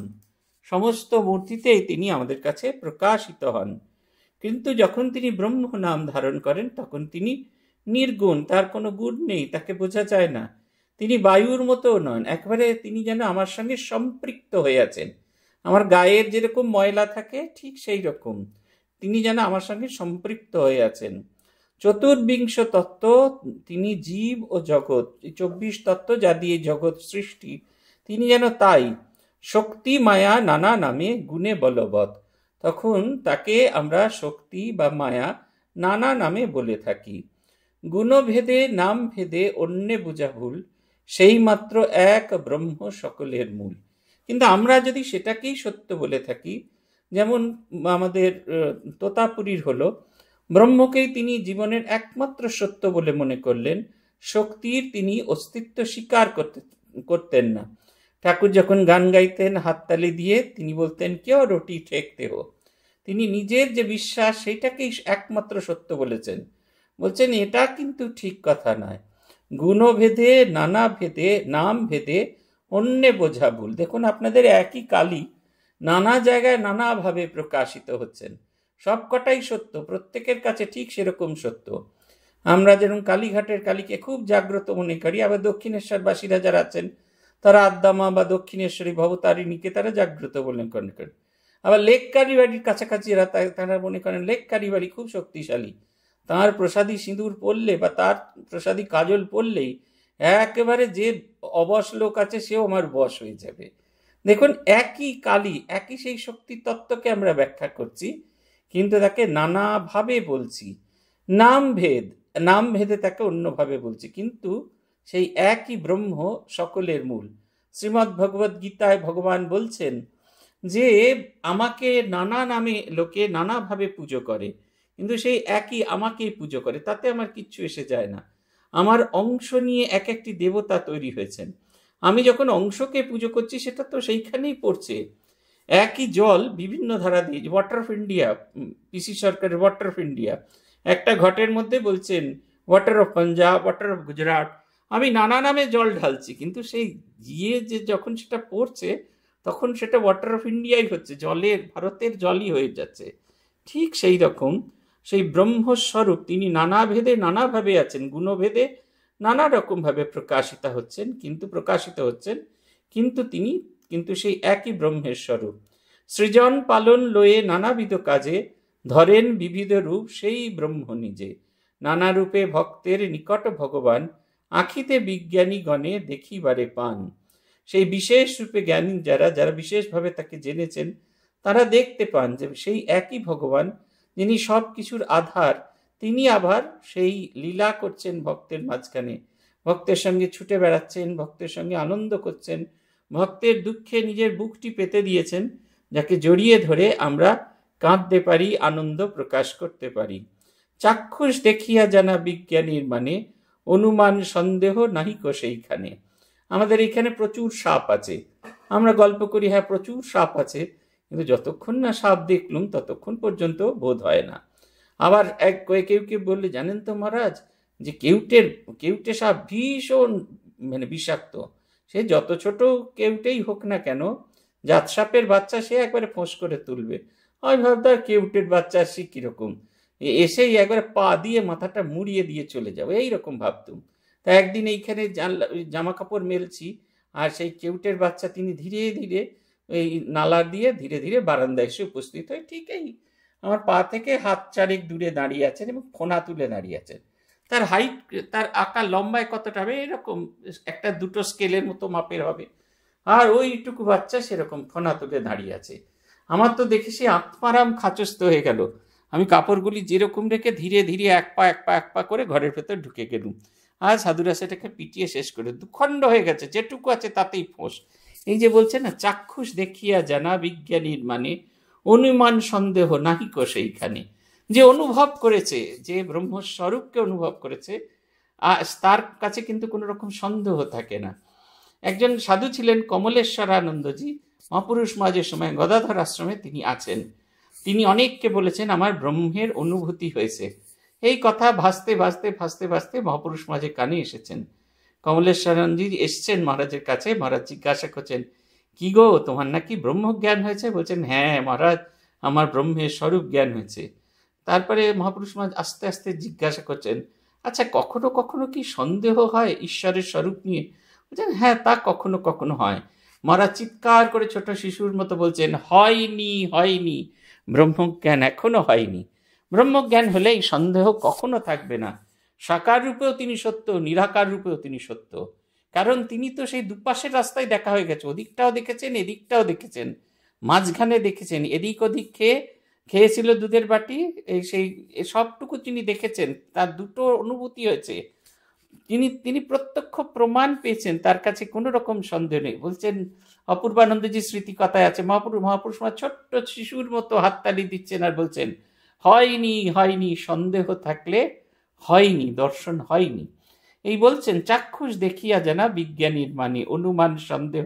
সমস্ত মূর্তিতেই তিনি আমাদের কাছে প্রকাশিত হন কিন্তু যখন তিনি ব্রহ্ম নাম ধারণ করেন তখন তিনি নির্গুণ তার কোনো গুণ নেই তাকে বোঝা যায় না তিনি বায়ুর মতো নন একবারে তিনি যেন আমার সঙ্গে সম্পৃক্ত হয়ে আছেন আমার গায়ের যেরকম ময়লা থাকে ঠিক সেই রকম তিনি যেন আমার সঙ্গে সম্পৃক্ত হয়ে আছেন চতুর্বিংশ তত্ত্ব তিনি জীব ও জগৎ চব্বিশ তত্ত্ব যা দিয়ে জগৎ সৃষ্টি তিনি যেন তাই শক্তি মায়া নানা নামে গুণে বলবৎ তখন তাকে আমরা শক্তি বা মায়া নানা নামে বলে থাকি গুণভেদে নাম ভেদে অন্যে বোঝা ভুল সেই মাত্র এক ব্রহ্ম সকলের মূল কিন্তু আমরা যদি সেটাকেই সত্য বলে থাকি যেমন আমাদের তোতাপুরীর হলো ব্রহ্মকেই তিনি জীবনের একমাত্র সত্য বলে মনে করলেন শক্তির তিনি অস্তিত্ব স্বীকার করতে করতেন না ঠাকুর যখন গান গাইতেন হাততালি দিয়ে তিনি বলতেন কেউ রুটি ঠেকতে হো তিনি নিজের যে বিশ্বাস সেটাকেই একমাত্র সত্য বলেছেন বলছেন এটা কিন্তু ঠিক কথা নয় গুণভেদে নানা ভেদে নাম ভেদে অন্যে বোঝা ভুল দেখুন আপনাদের একই কালি নানা জায়গায় নানাভাবে প্রকাশিত হচ্ছেন সবকটাই সত্য প্রত্যেকের কাছে ঠিক সেরকম সত্য আমরা যেরকম কালীঘাটের কালীকে খুব জাগ্রত মনে করি আবার দক্ষিণেশ্বরবাসীরা যারা আছেন তারা আদ্দামা বা দক্ষিণেশ্বরী ভবতারিণীকে তারা জাগ্রত বলে মনে করেন আবার লেক বাড়ির কাছাকাছি এরা তারা মনে করেন লেক বাড়ি খুব শক্তিশালী তার প্রসাদী সিঁদুর পড়লে বা তার প্রসাদী কাজল পড়লেই একেবারে যে অবশ লোক আছে সেও আমার বশ হয়ে যাবে দেখুন একই কালি একই সেই শক্তি তত্ত্বকে আমরা ব্যাখ্যা করছি কিন্তু তাকে নানাভাবে বলছি নাম ভেদ নাম ভেদে তাকে অন্যভাবে বলছি কিন্তু সেই একই ব্রহ্ম সকলের মূল শ্রীমৎ ভগবত গীতায় ভগবান বলছেন যে আমাকে নানা নামে লোকে নানাভাবে পুজো করে কিন্তু সেই একই আমাকেই পুজো করে তাতে আমার কিচ্ছু এসে যায় না আমার অংশ নিয়ে এক একটি দেবতা তৈরি হয়েছেন আমি যখন অংশকে পুজো করছি সেটা তো সেইখানেই পড়ছে একই জল বিভিন্ন ধারা দিয়ে ওয়াটার অফ ইন্ডিয়া পিসি সরকারের ওয়াটার অফ ইন্ডিয়া একটা ঘটের মধ্যে বলছেন water of Punjab water of Gujarat আমি নানা নামে জল ঢালছি কিন্তু সেই গিয়ে যে যখন সেটা পড়ছে তখন সেটা ওয়াটার অফ ইন্ডিয়াই হচ্ছে জলের ভারতের জলই হয়ে যাচ্ছে ঠিক সেই রকম সেই ব্রহ্মস্বরূপ তিনি নানা ভেদে নানাভাবে আছেন গুণভেদে নানা রকমভাবে প্রকাশিত হচ্ছেন কিন্তু প্রকাশিত হচ্ছেন কিন্তু তিনি কিন্তু সেই একই ব্রহ্মের স্বরূপ সৃজন পালন লয়ে নানাবিধ কাজে ধরেন বিবিধ রূপ সেই ব্রহ্ম নিজে নানা রূপে ভক্তের নিকট ভগবান আঁখিতে বিজ্ঞানীগণে দেখিবারে পান সেই বিশেষ রূপে জ্ঞানী যারা যারা বিশেষভাবে তাকে জেনেছেন তারা দেখতে পান যে সেই একই ভগবান যিনি সব কিছুর আধার তিনি আবার সেই লীলা করছেন ভক্তের মাঝখানে ভক্তের সঙ্গে ছুটে বেড়াচ্ছেন ভক্তের সঙ্গে আনন্দ করছেন ভক্তের দুঃখে নিজের বুকটি পেতে দিয়েছেন যাকে জড়িয়ে ধরে আমরা কাঁদতে পারি আনন্দ প্রকাশ করতে পারি চাক্ষুষ দেখিয়া জানা বিজ্ঞানীর মানে অনুমান সন্দেহ কো সেইখানে আমাদের এখানে প্রচুর সাপ আছে আমরা গল্প করি হ্যাঁ প্রচুর সাপ আছে কিন্তু যতক্ষণ না সাপ দেখলুম ততক্ষণ পর্যন্ত বোধ হয় না আবার এক কয়ে কেউ কেউ বললে জানেন তো মহারাজ যে কেউটের কেউটে সাপ ভীষণ মানে বিষাক্ত সে যত ছোট কেউটেই হোক না কেন জাত সাপের বাচ্চা সে একবারে ফোঁস করে তুলবে আমি ভাবতাম কেউটের বাচ্চা সে কীরকম এসেই একবারে পা দিয়ে মাথাটা মুড়িয়ে দিয়ে চলে যাবো এইরকম ভাবতুম তা একদিন এইখানে জামা কাপড় মেলছি আর সেই কেউটের বাচ্চা তিনি ধীরে ধীরে এই নালা দিয়ে ধীরে ধীরে বারান্দায় এসে উপস্থিত হয় ঠিকই আমার পা থেকে হাত চারেক দূরে দাঁড়িয়ে আছেন এবং ফোনা তুলে দাঁড়িয়ে আছেন তার হাইট তার আকার লম্বায় কতটা হবে এরকম একটা দুটো স্কেলের মতো মাপের হবে আর ওইটুকু বাচ্চা সেরকম ফোনা তুলে দাঁড়িয়ে আছে আমার তো দেখে সে আত্মারাম খাচস্ত হয়ে গেল আমি কাপড়গুলি যেরকম রেখে ধীরে ধীরে এক পা এক পা এক পা করে ঘরের ভেতর ঢুকে গেলুম আর সাধুরা সেটাকে পিটিয়ে শেষ করে দুখণ্ড হয়ে গেছে যেটুকু আছে তাতেই ফোঁস এই যে বলছে না চাক্ষুষ দেখিয়া জানা বিজ্ঞানীর মানে অনুমান সন্দেহ নাহি কো সেইখানে যে অনুভব করেছে যে ব্রহ্মস্বরূপকে অনুভব করেছে তার কাছে কিন্তু কোনো রকম সন্দেহ থাকে না একজন সাধু ছিলেন কমলেশ্বর আনন্দজি মহাপুরুষ মাঝের সময় গদাধর আশ্রমে তিনি আছেন তিনি অনেককে বলেছেন আমার ব্রহ্মের অনুভূতি হয়েছে এই কথা ভাসতে ভাসতে ভাসতে ভাসতে মহাপুরুষ মাঝে কানে এসেছেন কমলেশ্বরঞ্জি এসছেন মহারাজের কাছে মহারাজ জিজ্ঞাসা করছেন কি গো তোমার নাকি ব্রহ্মজ্ঞান হয়েছে বলছেন হ্যাঁ মহারাজ আমার ব্রহ্মের স্বরূপ জ্ঞান হয়েছে তারপরে মহাপুরুষ মহাজ আস্তে আস্তে জিজ্ঞাসা করছেন আচ্ছা কখনো কখনো কি সন্দেহ হয় ঈশ্বরের স্বরূপ নিয়ে বলছেন হ্যাঁ তা কখনো কখনো হয় মহারাজ চিৎকার করে ছোট শিশুর মতো বলছেন হয়নি হয়নি ব্রহ্মজ্ঞান এখনো হয়নি ব্রহ্মজ্ঞান হলেই সন্দেহ কখনো থাকবে না সাকার রূপেও তিনি সত্য নিরাকার রূপেও তিনি সত্য কারণ তিনি তো সেই দুপাশের রাস্তায় দেখা হয়ে গেছে ওদিকটাও দেখেছেন এদিকটাও দেখেছেন মাঝখানে দেখেছেন এদিক ওদিক খেয়ে খেয়েছিল দুধের বাটি এই সেই সবটুকু তিনি দেখেছেন তার দুটো অনুভূতি হয়েছে তিনি তিনি প্রত্যক্ষ প্রমাণ পেয়েছেন তার কাছে কোনো রকম সন্দেহ নেই বলছেন অপূর্বানন্দজির স্মৃতিকথায় আছে মহাপুরুষ মহাপুরুষ মা ছোট্ট শিশুর মতো হাততালি দিচ্ছেন আর বলছেন হয়নি হয়নি সন্দেহ থাকলে হয়নি দর্শন হয়নি এই বলছেন চাক্ষুষ দেখিয়া জানা বিজ্ঞানীর মানে অনুমান সন্দেহ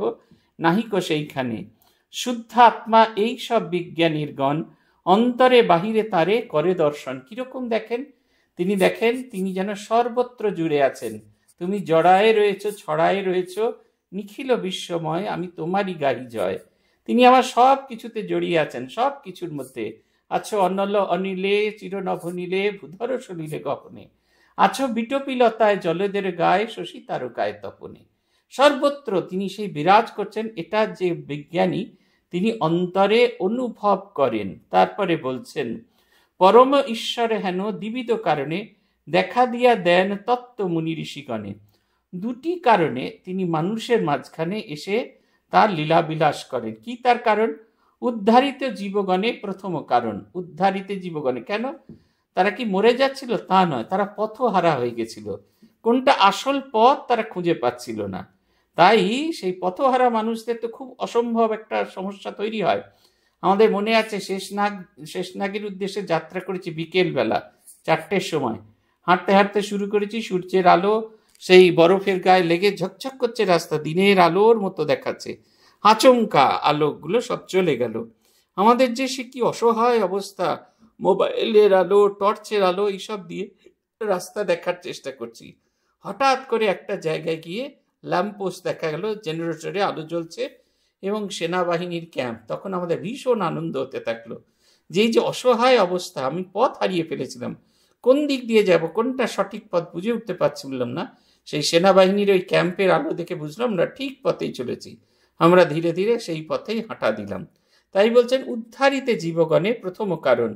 নাহিক সেইখানে শুদ্ধাত্মা এই সব বিজ্ঞানীর গণ অন্তরে বাহিরে তারে করে দর্শন কিরকম দেখেন তিনি দেখেন তিনি যেন সর্বত্র জুড়ে আছেন তুমি জড়ায়ে রয়েছ ছড়ায়ে রয়েছ নিখিল বিশ্বময় আমি তোমারই গাই জয় তিনি আমার সব কিছুতে জড়িয়ে আছেন সব কিছুর মধ্যে আছো অনল অনিলে চিরনভনীলে ভূধর শুনিলে গপনে আছো বিটপিলতায় জলদের গায়ে শশী তারকায় তপনে সর্বত্র তিনি সেই বিরাজ করছেন এটা যে বিজ্ঞানী তিনি অন্তরে অনুভব করেন তারপরে বলছেন পরম ঈশ্বর হেন দিবিত কারণে দেখা দিয়া দেন তত্ত্ব মুনি ঋষিগণে দুটি কারণে তিনি মানুষের মাঝখানে এসে তার লীলাবিলাস করেন কি তার কারণ উদ্ধারিত জীবগণে প্রথম কারণ উদ্ধারিত জীবগণে কেন তারা কি মরে যাচ্ছিল তা নয় তারা পথহারা হয়ে গেছিল কোনটা আসল পথ তারা খুঁজে পাচ্ছিল না তাই সেই পথহারা মানুষদের তো খুব অসম্ভব একটা সমস্যা তৈরি হয় আমাদের মনে আছে শেষনাগ শেষনাগের উদ্দেশ্যে যাত্রা করেছি বিকেলবেলা চারটের সময় হাঁটতে হাঁটতে শুরু করেছি সূর্যের আলো সেই বরফের গায়ে লেগে ঝকঝক করছে রাস্তা দিনের আলোর মতো দেখাচ্ছে আচমকা আলোকগুলো সব চলে গেল আমাদের যে সে কি অসহায় অবস্থা মোবাইলের আলো টর্চের আলো এইসব দিয়ে রাস্তা দেখার চেষ্টা করছি হঠাৎ করে একটা জায়গায় গিয়ে পোস্ট দেখা গেল জেনারেটরে আলো জ্বলছে এবং সেনাবাহিনীর ক্যাম্প তখন আমাদের ভীষণ আনন্দ হতে থাকলো যেই যে অসহায় অবস্থা আমি পথ হারিয়ে ফেলেছিলাম কোন দিক দিয়ে যাব কোনটা সঠিক পথ বুঝে উঠতে পারছিলাম না সেই সেনাবাহিনীর ওই ক্যাম্পের আলো দেখে বুঝলাম না ঠিক পথেই চলেছি আমরা ধীরে ধীরে সেই পথেই হাঁটা দিলাম তাই বলছেন উদ্ধারিতে জীবগণের প্রথম কারণ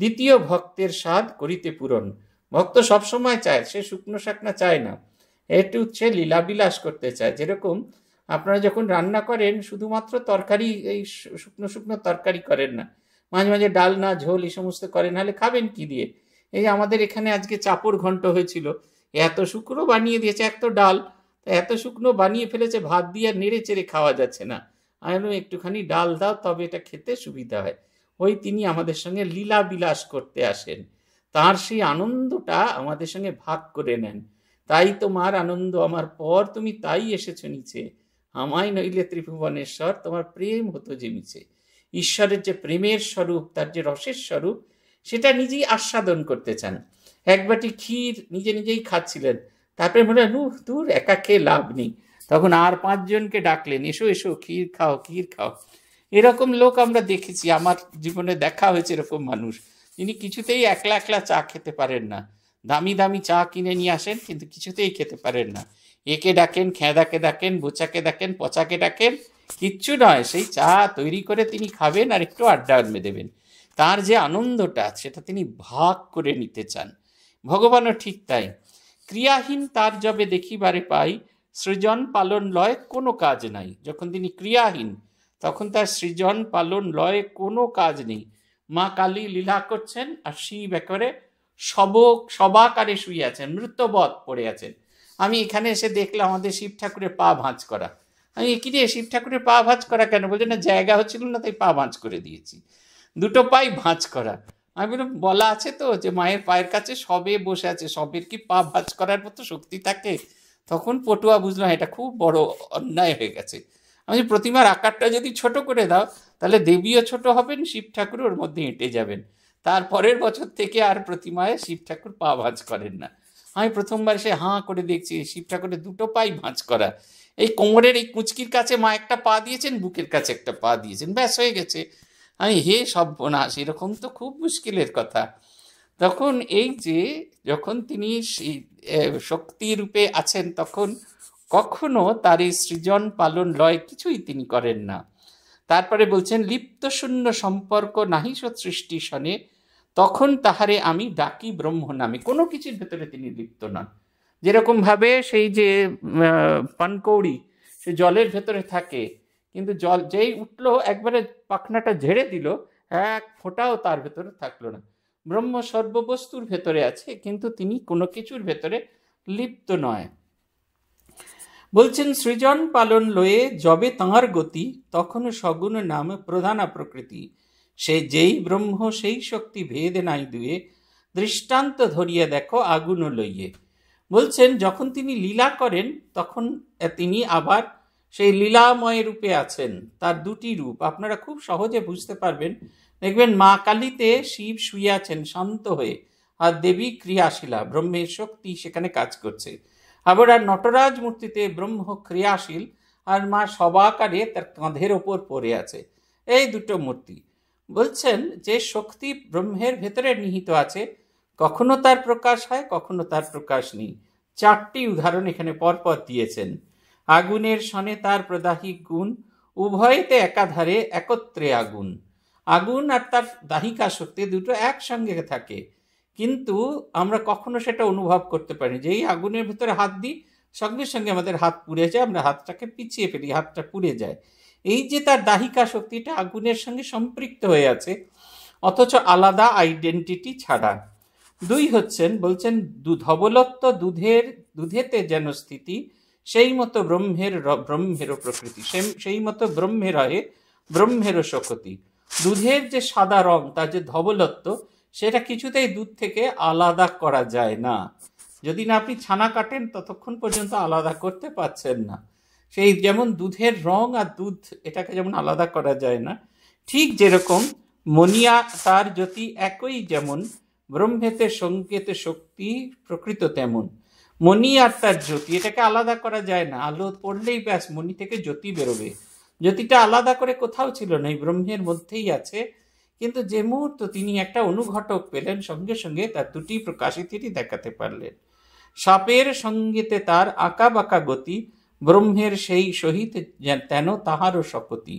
দ্বিতীয় ভক্তের স্বাদ করিতে পূরণ ভক্ত সবসময় চায় সে শুকনো শাকনা চায় না একটু হচ্ছে লীলাবিলাস করতে চায় যেরকম আপনারা যখন রান্না করেন শুধুমাত্র তরকারি এই শুকনো শুকনো তরকারি করেন না মাঝে মাঝে ডাল না ঝোল এই সমস্ত করেন হলে খাবেন কি দিয়ে এই আমাদের এখানে আজকে চাপড় ঘন্ট হয়েছিল এত শুকনো বানিয়ে দিয়েছে এক তো ডাল এত শুকনো বানিয়ে ফেলেছে ভাত দিয়ে আর নেড়ে চেড়ে খাওয়া যাচ্ছে না আমি একটুখানি ডাল দাও তবে এটা খেতে সুবিধা হয় ওই তিনি আমাদের সঙ্গে লীলা বিলাস করতে আসেন তার সেই আনন্দটা আমাদের সঙ্গে ভাগ করে নেন তাই তোমার আনন্দ আমার পর তুমি তাই এসেছ নিচে আমায় নইলে ত্রিভুবনেশ্বর তোমার প্রেম হতো জিমিছে ঈশ্বরের যে প্রেমের স্বরূপ তার যে রসের স্বরূপ সেটা নিজেই আস্বাদন করতে চান এক বাটি ক্ষীর নিজে নিজেই খাচ্ছিলেন তারপরে মনে নু দূর একা খেয়ে লাভ নেই তখন আর পাঁচজনকে ডাকলেন এসো এসো ক্ষীর খাও ক্ষীর খাও এরকম লোক আমরা দেখেছি আমার জীবনে দেখা হয়েছে এরকম মানুষ তিনি কিছুতেই একলা একলা চা খেতে পারেন না দামি দামি চা কিনে নিয়ে আসেন কিন্তু কিছুতেই খেতে পারেন না একে ডাকেন খেঁদাকে ডাকেন বোচাকে ডাকেন পচাকে ডাকেন কিচ্ছু নয় সেই চা তৈরি করে তিনি খাবেন আর একটু আড্ডা দেবেন তার যে আনন্দটা সেটা তিনি ভাগ করে নিতে চান ভগবানও ঠিক তাই ক্রিয়াহীন তার যবে দেখিবারে পাই সৃজন পালন লয় কোনো কাজ নাই যখন তিনি ক্রিয়াহীন তখন তার সৃজন পালন লয় কোনো কাজ নেই মা কালী লীলা করছেন আর শিব একেবারে সবক সবাকারে শুয়ে আছেন মৃত্যবধ পড়ে আছেন আমি এখানে এসে দেখলাম আমাদের শিব ঠাকুরের পা ভাঁজ করা আমি কি রে শিব ঠাকুরের পা ভাঁজ করা কেন বলছে না জায়গা হচ্ছিল না তাই পা ভাঁজ করে দিয়েছি দুটো পাই ভাঁজ করা আমি বললাম বলা আছে তো যে মায়ের পায়ের কাছে সবে বসে আছে সবের কি পা ভাজ করার মতো শক্তি থাকে তখন পটুয়া বুঝলাম হ্যাঁ, এটা খুব বড় অন্যায় হয়ে গেছে আমি প্রতিমার আকারটা যদি ছোট করে দাও তাহলে দেবীও ছোট হবেন শিব ঠাকুর ওর মধ্যে হেঁটে যাবেন তারপরের বছর থেকে আর প্রতিমায় শিব ঠাকুর পা ভাঁজ করেন না আমি প্রথমবার সে হাঁ করে দেখছি শিব ঠাকুরের দুটো পাই ভাঁজ করা এই কোমরের এই কুচকির কাছে মা একটা পা দিয়েছেন বুকের কাছে একটা পা দিয়েছেন ব্যাস হয়ে গেছে আমি হে সব্যনাশ এরকম তো খুব মুশকিলের কথা তখন এই যে যখন তিনি শক্তি রূপে আছেন তখন কখনো তার এই সৃজন পালন লয় কিছুই তিনি করেন না তারপরে বলছেন লিপ্ত শূন্য সম্পর্ক নাহি সৃষ্টি শনে তখন তাহারে আমি ডাকি ব্রহ্ম নামে কোনো কিছুর ভেতরে তিনি লিপ্ত নন যেরকমভাবে সেই যে পানকৌড়ি সে জলের ভেতরে থাকে কিন্তু জল যেই উঠল একবারে পাখনাটা ঝেড়ে দিল এক ফোঁটাও তার ভেতরে থাকলো না ব্রহ্ম সর্ববস্তুর ভেতরে আছে কিন্তু তিনি কোনো কিছুর ভেতরে লিপ্ত নয় বলছেন সৃজন পালন লয়ে যবে তাঁর গতি তখন সগুণ নাম প্রধানা প্রকৃতি সে যেই ব্রহ্ম সেই শক্তি ভেদে নাই দুয়ে দৃষ্টান্ত ধরিয়া দেখো আগুনও লইয়ে বলছেন যখন তিনি লীলা করেন তখন তিনি আবার সেই লীলাময় রূপে আছেন তার দুটি রূপ আপনারা খুব সহজে বুঝতে পারবেন দেখবেন মা কালীতে শিব শুয়ে আছেন শান্ত হয়ে আর দেবী ক্রিয়াশীলা ব্রহ্মের শক্তি সেখানে কাজ করছে আবার আর নটরাজ মূর্তিতে ব্রহ্ম ক্রিয়াশীল আর মা সবাকারে তার কাঁধের ওপর পড়ে আছে এই দুটো মূর্তি বলছেন যে শক্তি ব্রহ্মের ভেতরে নিহিত আছে কখনো তার প্রকাশ হয় কখনো তার প্রকাশ নেই চারটি উদাহরণ এখানে পরপর দিয়েছেন আগুনের সনে তার প্রদাহী গুণ উভয়তে একাধারে একত্রে আগুন আগুন আর তার দাহিকা শক্তি দুটো একসঙ্গে থাকে কিন্তু আমরা কখনো সেটা অনুভব করতে পারি যে এই আগুনের ভিতরে হাত দিই সঙ্গে সঙ্গে আমাদের হাত পুড়ে যায় আমরা হাতটাকে পিছিয়ে ফেলি হাতটা পুড়ে যায় এই যে তার দাহিকা শক্তিটা আগুনের সঙ্গে সম্পৃক্ত হয়ে আছে অথচ আলাদা আইডেন্টিটি ছাড়া দুই হচ্ছেন বলছেন ধবলত্ব দুধের দুধেতে যেন স্থিতি সেই মতো ব্রহ্মের ব্রহ্মের প্রকৃতি সেই মতো ব্রহ্মের রয়ে ব্রহ্মের শক্তি দুধের যে সাদা রং তার যে ধবলত্ব সেটা কিছুতেই দুধ থেকে আলাদা করা যায় না যদি না আপনি ছানা কাটেন ততক্ষণ পর্যন্ত আলাদা করতে পারছেন না সেই যেমন দুধের রং আর দুধ এটাকে যেমন আলাদা করা যায় না ঠিক যেরকম মনিয়া তার যদি একই যেমন ব্রহ্মেতে সংকেতে শক্তি প্রকৃত তেমন মণি আর তার জ্যোতি এটাকে আলাদা করা যায় না আলো পড়লেই ব্যাস মণি থেকে জ্যোতি বেরোবে জ্যোতিটা আলাদা করে কোথাও ছিল না এই ব্রহ্মের মধ্যেই আছে কিন্তু যে মুহূর্ত তিনি একটা অনুঘটক পেলেন সঙ্গে সঙ্গে তার দুটি প্রকাশিতিটি দেখাতে পারলেন সাপের সঙ্গীতে তার আঁকা বাঁকা গতি ব্রহ্মের সেই সহিত তেন তাহারও শপতি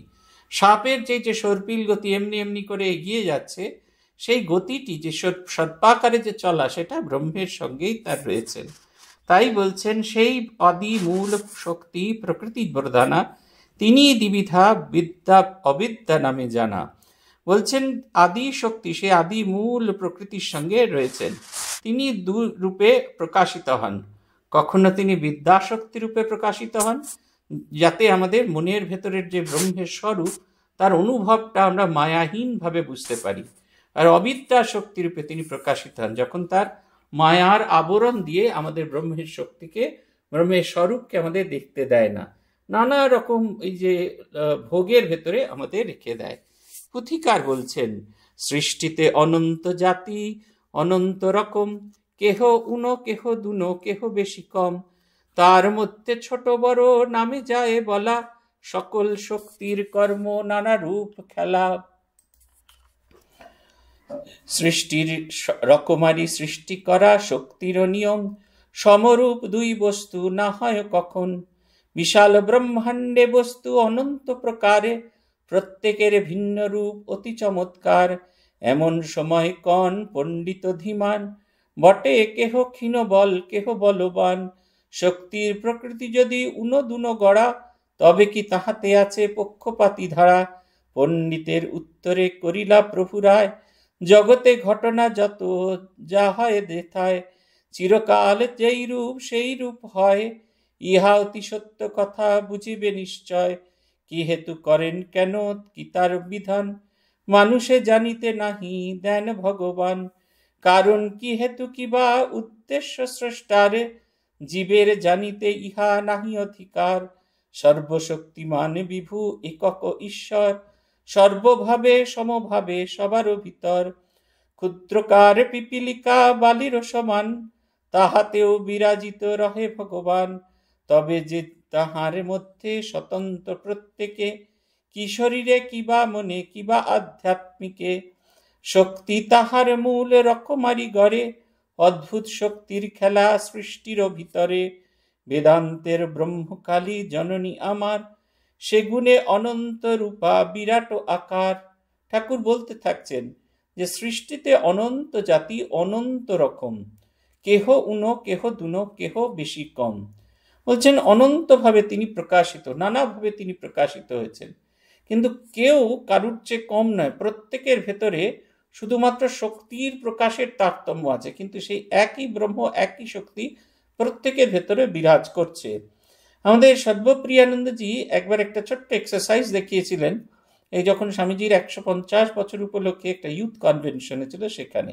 সাপের যে যে সর্পিল গতি এমনি এমনি করে এগিয়ে যাচ্ছে সেই গতিটি যে সর্পাকারে যে চলা সেটা ব্রহ্মের সঙ্গেই তার রয়েছেন তাই বলছেন সেই আদি মূল শক্তি প্রকৃতি বরদানা তিনি দ্বিবিধা বিদ্যা অবিদ্যা নামে জানা বলছেন আদি শক্তি সে আদি মূল প্রকৃতির সঙ্গে রয়েছেন তিনি দু রূপে প্রকাশিত হন কখনো তিনি শক্তি রূপে প্রকাশিত হন যাতে আমাদের মনের ভেতরের যে ব্রহ্মের স্বরূপ তার অনুভবটা আমরা মায়াহীনভাবে বুঝতে পারি আর অবিদ্যা শক্তিরূপে তিনি প্রকাশিত হন যখন তার মায়ার আবরণ দিয়ে আমাদের ব্রহ্মের শক্তিকে ব্রহ্মের স্বরূপকে আমাদের দেখতে দেয় না নানা রকম এই যে ভোগের ভেতরে আমাদের রেখে দেয় পুথিকার বলছেন সৃষ্টিতে অনন্ত জাতি অনন্ত রকম কেহ উনো কেহ দুনো কেহ বেশি কম তার মধ্যে ছোট বড় নামে যায় বলা সকল শক্তির কর্ম নানা রূপ খেলা সৃষ্টির রকমারি সৃষ্টি করা শক্তির নিয়ম সমরূপ দুই বস্তু না হয় কখন বিশাল ব্রহ্মাণ্ডে বস্তু অনন্ত প্রকারে প্রত্যেকের ভিন্ন রূপ অতি চমৎকার এমন সময় কন পণ্ডিত ধীমান বটে কেহ ক্ষীণ বল কেহ বলবান শক্তির প্রকৃতি যদি উনদুন গড়া তবে কি তাহাতে আছে পক্ষপাতি ধারা পণ্ডিতের উত্তরে করিলা প্রভুরায় জগতে ঘটনা যত যা হয় দেথায় চিরকাল যেই রূপ সেই রূপ হয় ইহা অতি সত্য কথা বুঝিবে নিশ্চয় কি হেতু করেন কেন কি তার বিধান মানুষে জানিতে নাহি দেন ভগবান কারণ কি হেতু কিবা উদ্দেশ্য স্রষ্টারে জীবের জানিতে ইহা নাহি অধিকার সর্বশক্তিমান বিভু একক ঈশ্বর সর্বভাবে সমভাবে সবার ভিতর ক্ষুদ্রকার পিপিলিকা বালির সমান তাহাতেও বিরাজিত রহে ভগবান তবে যে তাহার মধ্যে স্বতন্ত্র প্রত্যেকে কি শরীরে কিবা মনে কিবা আধ্যাত্মিকে শক্তি তাহার মূল রকমারি গড়ে অদ্ভুত শক্তির খেলা সৃষ্টির ভিতরে বেদান্তের ব্রহ্মকালী জননী আমার সে গুণে অনন্ত রূপা বিরাট আকার ঠাকুর বলতে থাকছেন যে সৃষ্টিতে অনন্ত জাতি অনন্ত রকম কেহ উনো কেহ দুনো কেহ বেশি কম বলছেন অনন্তভাবে তিনি প্রকাশিত নানাভাবে তিনি প্রকাশিত হয়েছেন কিন্তু কেউ কারুর চেয়ে কম নয় প্রত্যেকের ভেতরে শুধুমাত্র শক্তির প্রকাশের তারতম্য আছে কিন্তু সেই একই ব্রহ্ম একই শক্তি প্রত্যেকের ভেতরে বিরাজ করছে আমাদের সর্বপ্রিয়ানন্দজি একবার একটা ছোট্ট এক্সারসাইজ দেখিয়েছিলেন এই যখন স্বামীজির একশো পঞ্চাশ বছর উপলক্ষে একটা ইউথ কনভেনশন ছিল সেখানে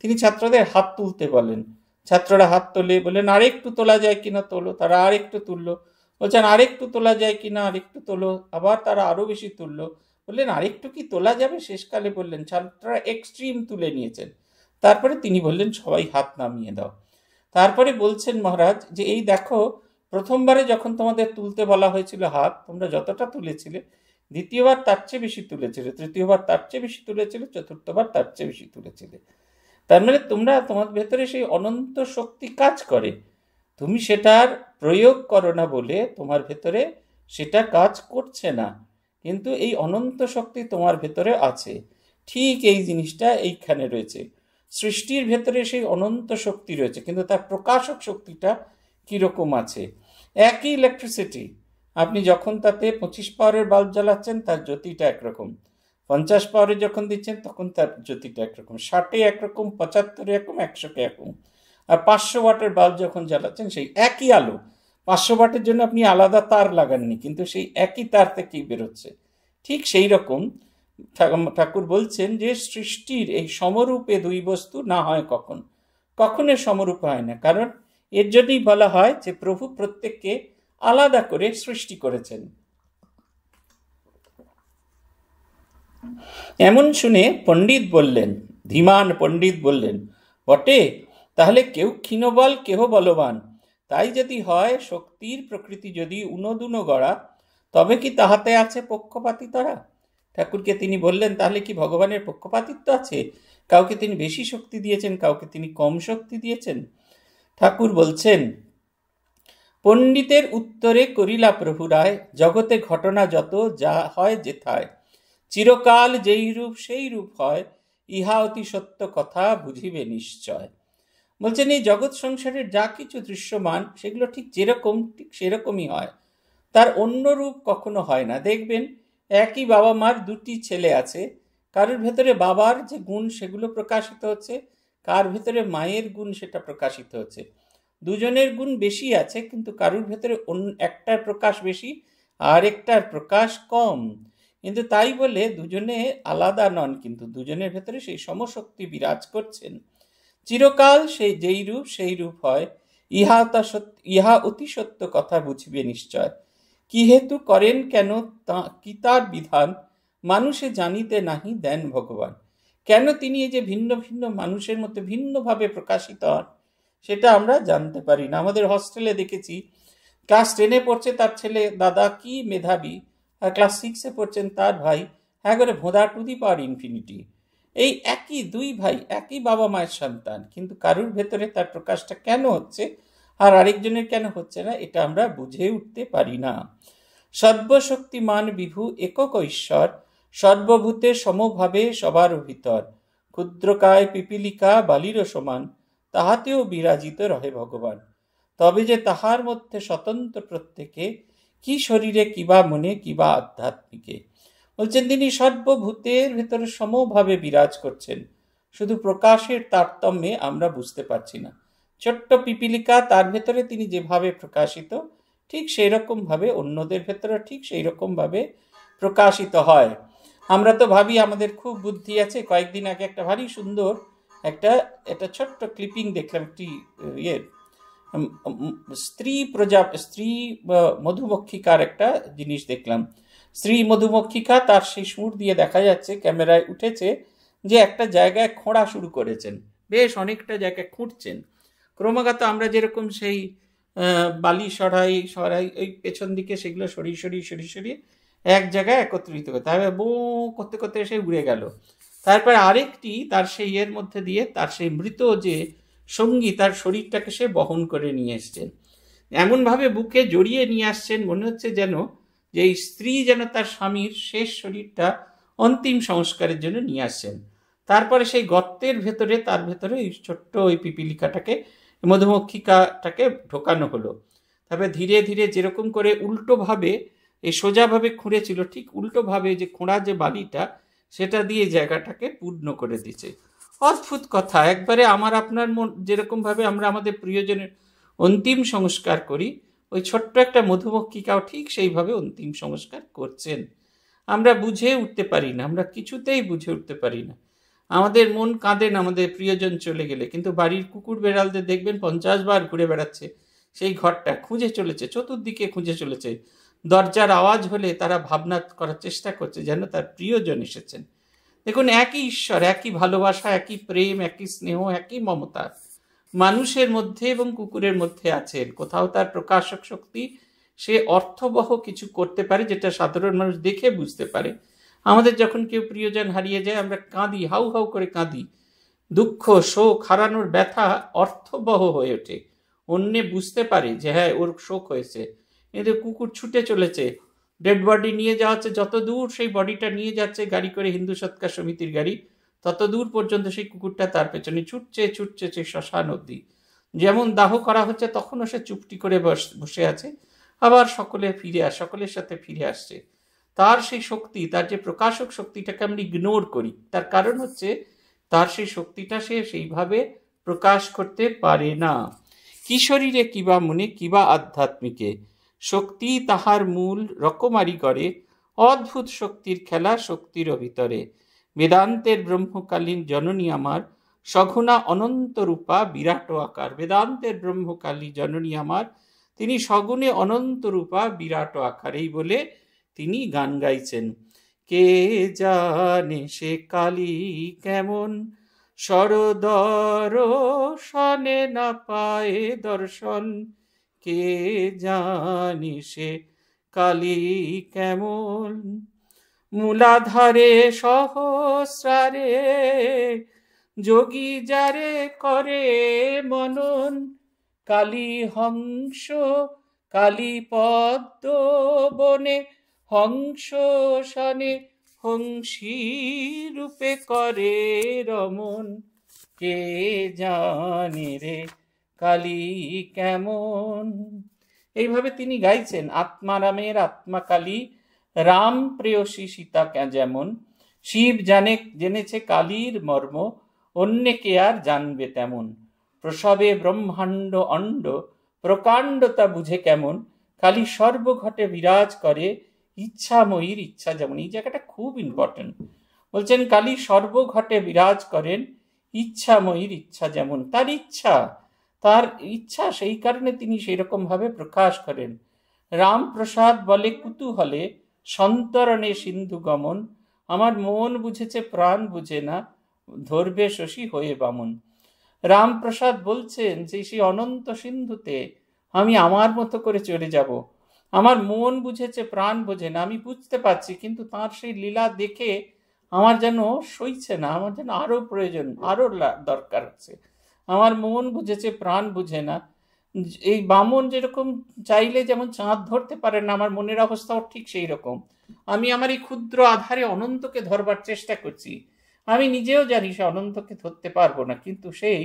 তিনি ছাত্রদের হাত তুলতে বলেন ছাত্ররা হাত তোলে বলেন আরেকটু তোলা যায় কিনা তোলো তারা আরেকটু তুললো বলছেন আরেকটু তোলা যায় কিনা আরেকটু তোলো আবার তারা আরও বেশি তুললো বললেন আরেকটু কি তোলা যাবে শেষকালে বললেন ছাত্ররা এক্সট্রিম তুলে নিয়েছেন তারপরে তিনি বললেন সবাই হাত নামিয়ে দাও তারপরে বলছেন মহারাজ যে এই দেখো প্রথমবারে যখন তোমাদের তুলতে বলা হয়েছিল হাত তোমরা যতটা তুলেছিলে দ্বিতীয়বার তার চেয়ে বেশি তুলেছিলে তৃতীয়বার তার চেয়ে বেশি তুলেছিলে চতুর্থবার তার চেয়ে বেশি তুলেছিলে তার মানে তোমরা তোমার ভেতরে সেই অনন্ত শক্তি কাজ করে তুমি সেটার প্রয়োগ করো না বলে তোমার ভেতরে সেটা কাজ করছে না কিন্তু এই অনন্ত শক্তি তোমার ভেতরে আছে ঠিক এই জিনিসটা এইখানে রয়েছে সৃষ্টির ভেতরে সেই অনন্ত শক্তি রয়েছে কিন্তু তার প্রকাশক শক্তিটা কীরকম আছে একই ইলেকট্রিসিটি আপনি যখন তাতে পঁচিশ পাওয়ারের বাল্ব জ্বালাচ্ছেন তার জ্যোতিটা একরকম পঞ্চাশ পাওয়ারে যখন দিচ্ছেন তখন তার জ্যোতিটা একরকম ষাটে একরকম পঁচাত্তরে একরকম কে একরকম আর পাঁচশো ওয়াটের বাল্ব যখন জ্বালাচ্ছেন সেই একই আলো পাঁচশো ওয়াটের জন্য আপনি আলাদা তার লাগাননি কিন্তু সেই একই তার থেকেই বেরোচ্ছে ঠিক সেই রকম ঠাকুর বলছেন যে সৃষ্টির এই সমরূপে দুই বস্তু না হয় কখন কখনো সমরূপ হয় না কারণ এর জন্যই বলা হয় যে প্রভু প্রত্যেককে আলাদা করে সৃষ্টি করেছেন এমন শুনে পণ্ডিত বললেন ধীমান পণ্ডিত বললেন বটে তাহলে কেউ ক্ষীণবল কেহ বলবান তাই যদি হয় শক্তির প্রকৃতি যদি উনদুনো গড়া তবে কি তাহাতে আছে পক্ষপাতিতরা ঠাকুরকে তিনি বললেন তাহলে কি ভগবানের পক্ষপাতিত্ব আছে কাউকে তিনি বেশি শক্তি দিয়েছেন কাউকে তিনি কম শক্তি দিয়েছেন ঠাকুর বলছেন পণ্ডিতের উত্তরে করিলা প্রভু রায় জগতে ঘটনা যত যা হয় যেথায় চিরকাল যেই রূপ সেই রূপ হয় ইহা অতি সত্য কথা বুঝিবে নিশ্চয় বলছেন এই জগৎ সংসারের যা কিছু দৃশ্যমান সেগুলো ঠিক যেরকম ঠিক সেরকমই হয় তার অন্য রূপ কখনো হয় না দেখবেন একই বাবা মার দুটি ছেলে আছে কারোর ভেতরে বাবার যে গুণ সেগুলো প্রকাশিত হচ্ছে কার ভেতরে মায়ের গুণ সেটা প্রকাশিত হচ্ছে দুজনের গুণ বেশি আছে কিন্তু কারুর ভেতরে অন্য একটার প্রকাশ বেশি আর একটার প্রকাশ কম কিন্তু তাই বলে দুজনে আলাদা নন কিন্তু দুজনের ভেতরে সেই সমশক্তি বিরাজ করছেন চিরকাল সেই যেই রূপ সেই রূপ হয় ইহা তা সত্য ইহা অতি সত্য কথা বুঝিবে নিশ্চয় কি হেতু করেন কেন তা কি তার বিধান মানুষে জানিতে নাহি দেন ভগবান কেন তিনি এই যে ভিন্ন ভিন্ন মানুষের মধ্যে ভিন্নভাবে প্রকাশিত হন সেটা আমরা জানতে পারি না আমাদের হস্টেলে দেখেছি ক্লাস টেনে পড়ছে তার ছেলে দাদা কি মেধাবী আর ক্লাস সিক্সে পড়ছেন তার ভাই হ্যাঁ করে ভোঁদা টু দি পাওয়ার ইনফিনিটি এই একই দুই ভাই একই বাবা মায়ের সন্তান কিন্তু কারুর ভেতরে তার প্রকাশটা কেন হচ্ছে আর আরেকজনের কেন হচ্ছে না এটা আমরা বুঝে উঠতে পারি না সর্বশক্তিমান বিভু একক ঈশ্বর সর্বভূতে সমভাবে সবার ভিতর ক্ষুদ্রকায় পিপিলিকা বালির সমান তাহাতেও বিরাজিত রহে ভগবান তবে যে তাহার মধ্যে স্বতন্ত্র প্রত্যেকে কি শরীরে কিবা মনে কিবা আধ্যাত্মিকে বলছেন তিনি সর্বভূতের ভেতরে সমভাবে বিরাজ করছেন শুধু প্রকাশের তারতম্যে আমরা বুঝতে পারছি না ছোট্ট পিপিলিকা তার ভেতরে তিনি যেভাবে প্রকাশিত ঠিক সেই রকমভাবে অন্যদের ভেতরে ঠিক সেই রকমভাবে প্রকাশিত হয় আমরা তো ভাবি আমাদের খুব বুদ্ধি আছে কয়েকদিন আগে একটা ভারী সুন্দর একটা একটা ছোট্ট ক্লিপিং দেখলাম একটি ইয়ে স্ত্রী প্রজা স্ত্রী মধুমক্ষিকার একটা জিনিস দেখলাম স্ত্রী মধুমক্ষিকা তার সেই সুর দিয়ে দেখা যাচ্ছে ক্যামেরায় উঠেছে যে একটা জায়গায় খোঁড়া শুরু করেছেন বেশ অনেকটা জায়গায় খুঁড়ছেন ক্রমাগত আমরা যেরকম সেই বালি সরাই সরাই ওই পেছন দিকে সেগুলো সরিয়ে সরিয়ে সরিয়ে সরিয়ে এক জায়গায় একত্রিত করে তারপরে বো করতে করতে সে উড়ে গেল তারপরে আরেকটি তার সেই ইয়ের মধ্যে দিয়ে তার সেই মৃত যে সঙ্গী তার শরীরটাকে সে বহন করে নিয়ে এসছেন এমনভাবে বুকে জড়িয়ে নিয়ে আসছেন মনে হচ্ছে যেন যে এই স্ত্রী যেন তার স্বামীর শেষ শরীরটা অন্তিম সংস্কারের জন্য নিয়ে আসছেন তারপরে সেই গর্তের ভেতরে তার ভেতরে ওই ছোট্ট ওই পিপিলিকাটাকে মধুমক্ষিকাটাকে ঢোকানো হলো তারপরে ধীরে ধীরে যেরকম করে উল্টোভাবে এই সোজাভাবে খুঁড়েছিল ঠিক উল্টোভাবে যে খোঁড়া যে বালিটা সেটা দিয়ে জায়গাটাকে পূর্ণ করে দিচ্ছে অদ্ভুত কথা একবারে আমার আপনার মন যেরকমভাবে আমরা আমাদের প্রিয়জনের অন্তিম সংস্কার করি ওই ছোট্ট একটা মধুমক্ষিকাও ঠিক সেইভাবে অন্তিম সংস্কার করছেন আমরা বুঝে উঠতে পারি না আমরা কিছুতেই বুঝে উঠতে পারি না আমাদের মন কাঁদেন আমাদের প্রিয়জন চলে গেলে কিন্তু বাড়ির কুকুর বেড়ালদের দেখবেন পঞ্চাশ বার ঘুরে বেড়াচ্ছে সেই ঘরটা খুঁজে চলেছে চতুর্দিকে খুঁজে চলেছে দরজার আওয়াজ হলে তারা ভাবনা করার চেষ্টা করছে যেন তার প্রিয়জন এসেছেন দেখুন একই ঈশ্বর একই ভালোবাসা একই প্রেম একই স্নেহ একই মমতা মানুষের মধ্যে এবং কুকুরের মধ্যে আছেন কোথাও তার প্রকাশক শক্তি সে অর্থবহ কিছু করতে পারে যেটা সাধারণ মানুষ দেখে বুঝতে পারে আমাদের যখন কেউ প্রিয়জন হারিয়ে যায় আমরা কাঁদি হাউ হাউ করে কাঁদি দুঃখ শোক হারানোর ব্যথা অর্থবহ হয়ে ওঠে অন্যে বুঝতে পারে যে হ্যাঁ ওর শোক হয়েছে এদের কুকুর ছুটে চলেছে ডেড বডি নিয়ে যাওয়া হচ্ছে যত দূর সেই বডিটা নিয়ে যাচ্ছে গাড়ি করে হিন্দু সৎকার সমিতির গাড়ি তত দূর পর্যন্ত সেই কুকুরটা তার পেছনে ছুটছে ছুটছে সে শ্মশান অব্দি যেমন দাহ করা হচ্ছে তখনও সে চুপটি করে বসে আছে আবার সকলে ফিরে আস সকলের সাথে ফিরে আসছে তার সেই শক্তি তার যে প্রকাশক শক্তিটাকে আমরা ইগনোর করি তার কারণ হচ্ছে তার সেই শক্তিটা সে সেইভাবে প্রকাশ করতে পারে না কি শরীরে কিবা মনে কিবা আধ্যাত্মিকে শক্তি তাহার মূল রকমারি করে অদ্ভুত শক্তির খেলা শক্তির ভিতরে বেদান্তের ব্রহ্মকালীন জননী আমার সঘনা অনন্ত রূপা বিরাট আকার বেদান্তের ব্রহ্মকালী জননী আমার তিনি সগুণে অনন্ত রূপা বিরাট আকার এই বলে তিনি গান গাইছেন কে জানে সে কালী কেমন সরদর সনে না পায়ে দর্শন কে জানি সে কালি কেমন মূলাধারে সহস্রারে যোগী যারে করে মনন কালী হংস কালী পদ্ম বনে হংস সনে হংসী রূপে করে রমন কে জানি রে কালী কেমন এইভাবে তিনি গাইছেন আত্মারামের আত্মা কালী রাম প্রেয়সী সীতা যেমন শিব জানে জেনেছে কালীর মর্ম অন্য কে আর জানবে তেমন প্রসবে ব্রহ্মাণ্ড অণ্ড প্রকাণ্ডতা বুঝে কেমন কালী সর্বঘটে বিরাজ করে ইচ্ছাময়ীর ইচ্ছা যেমন এই জায়গাটা খুব ইম্পর্টেন্ট বলছেন কালী সর্বঘটে বিরাজ করেন ইচ্ছাময়ীর ইচ্ছা যেমন তার ইচ্ছা তার ইচ্ছা সেই কারণে তিনি সেরকমভাবে প্রকাশ করেন রামপ্রসাদ বলে কুতূহলে সন্তরণে সিন্ধু গমন আমার মন বুঝেছে প্রাণ বুঝে না ধরবে শশী হয়ে বামন রামপ্রসাদ বলছেন যে সেই অনন্ত সিন্ধুতে আমি আমার মতো করে চলে যাব আমার মন বুঝেছে প্রাণ বোঝে না আমি বুঝতে পারছি কিন্তু তার সেই লীলা দেখে আমার যেন সইছে না আমার যেন আরও প্রয়োজন আরও দরকার আছে আমার মন বুঝেছে প্রাণ বুঝে না এই বামন যেরকম চাইলে যেমন চাঁদ ধরতে পারে না আমার মনের অবস্থাও ঠিক সেই রকম আমি আমার এই ক্ষুদ্র আধারে অনন্তকে ধরবার চেষ্টা করছি আমি নিজেও জানি সে অনন্তকে ধরতে পারবো না কিন্তু সেই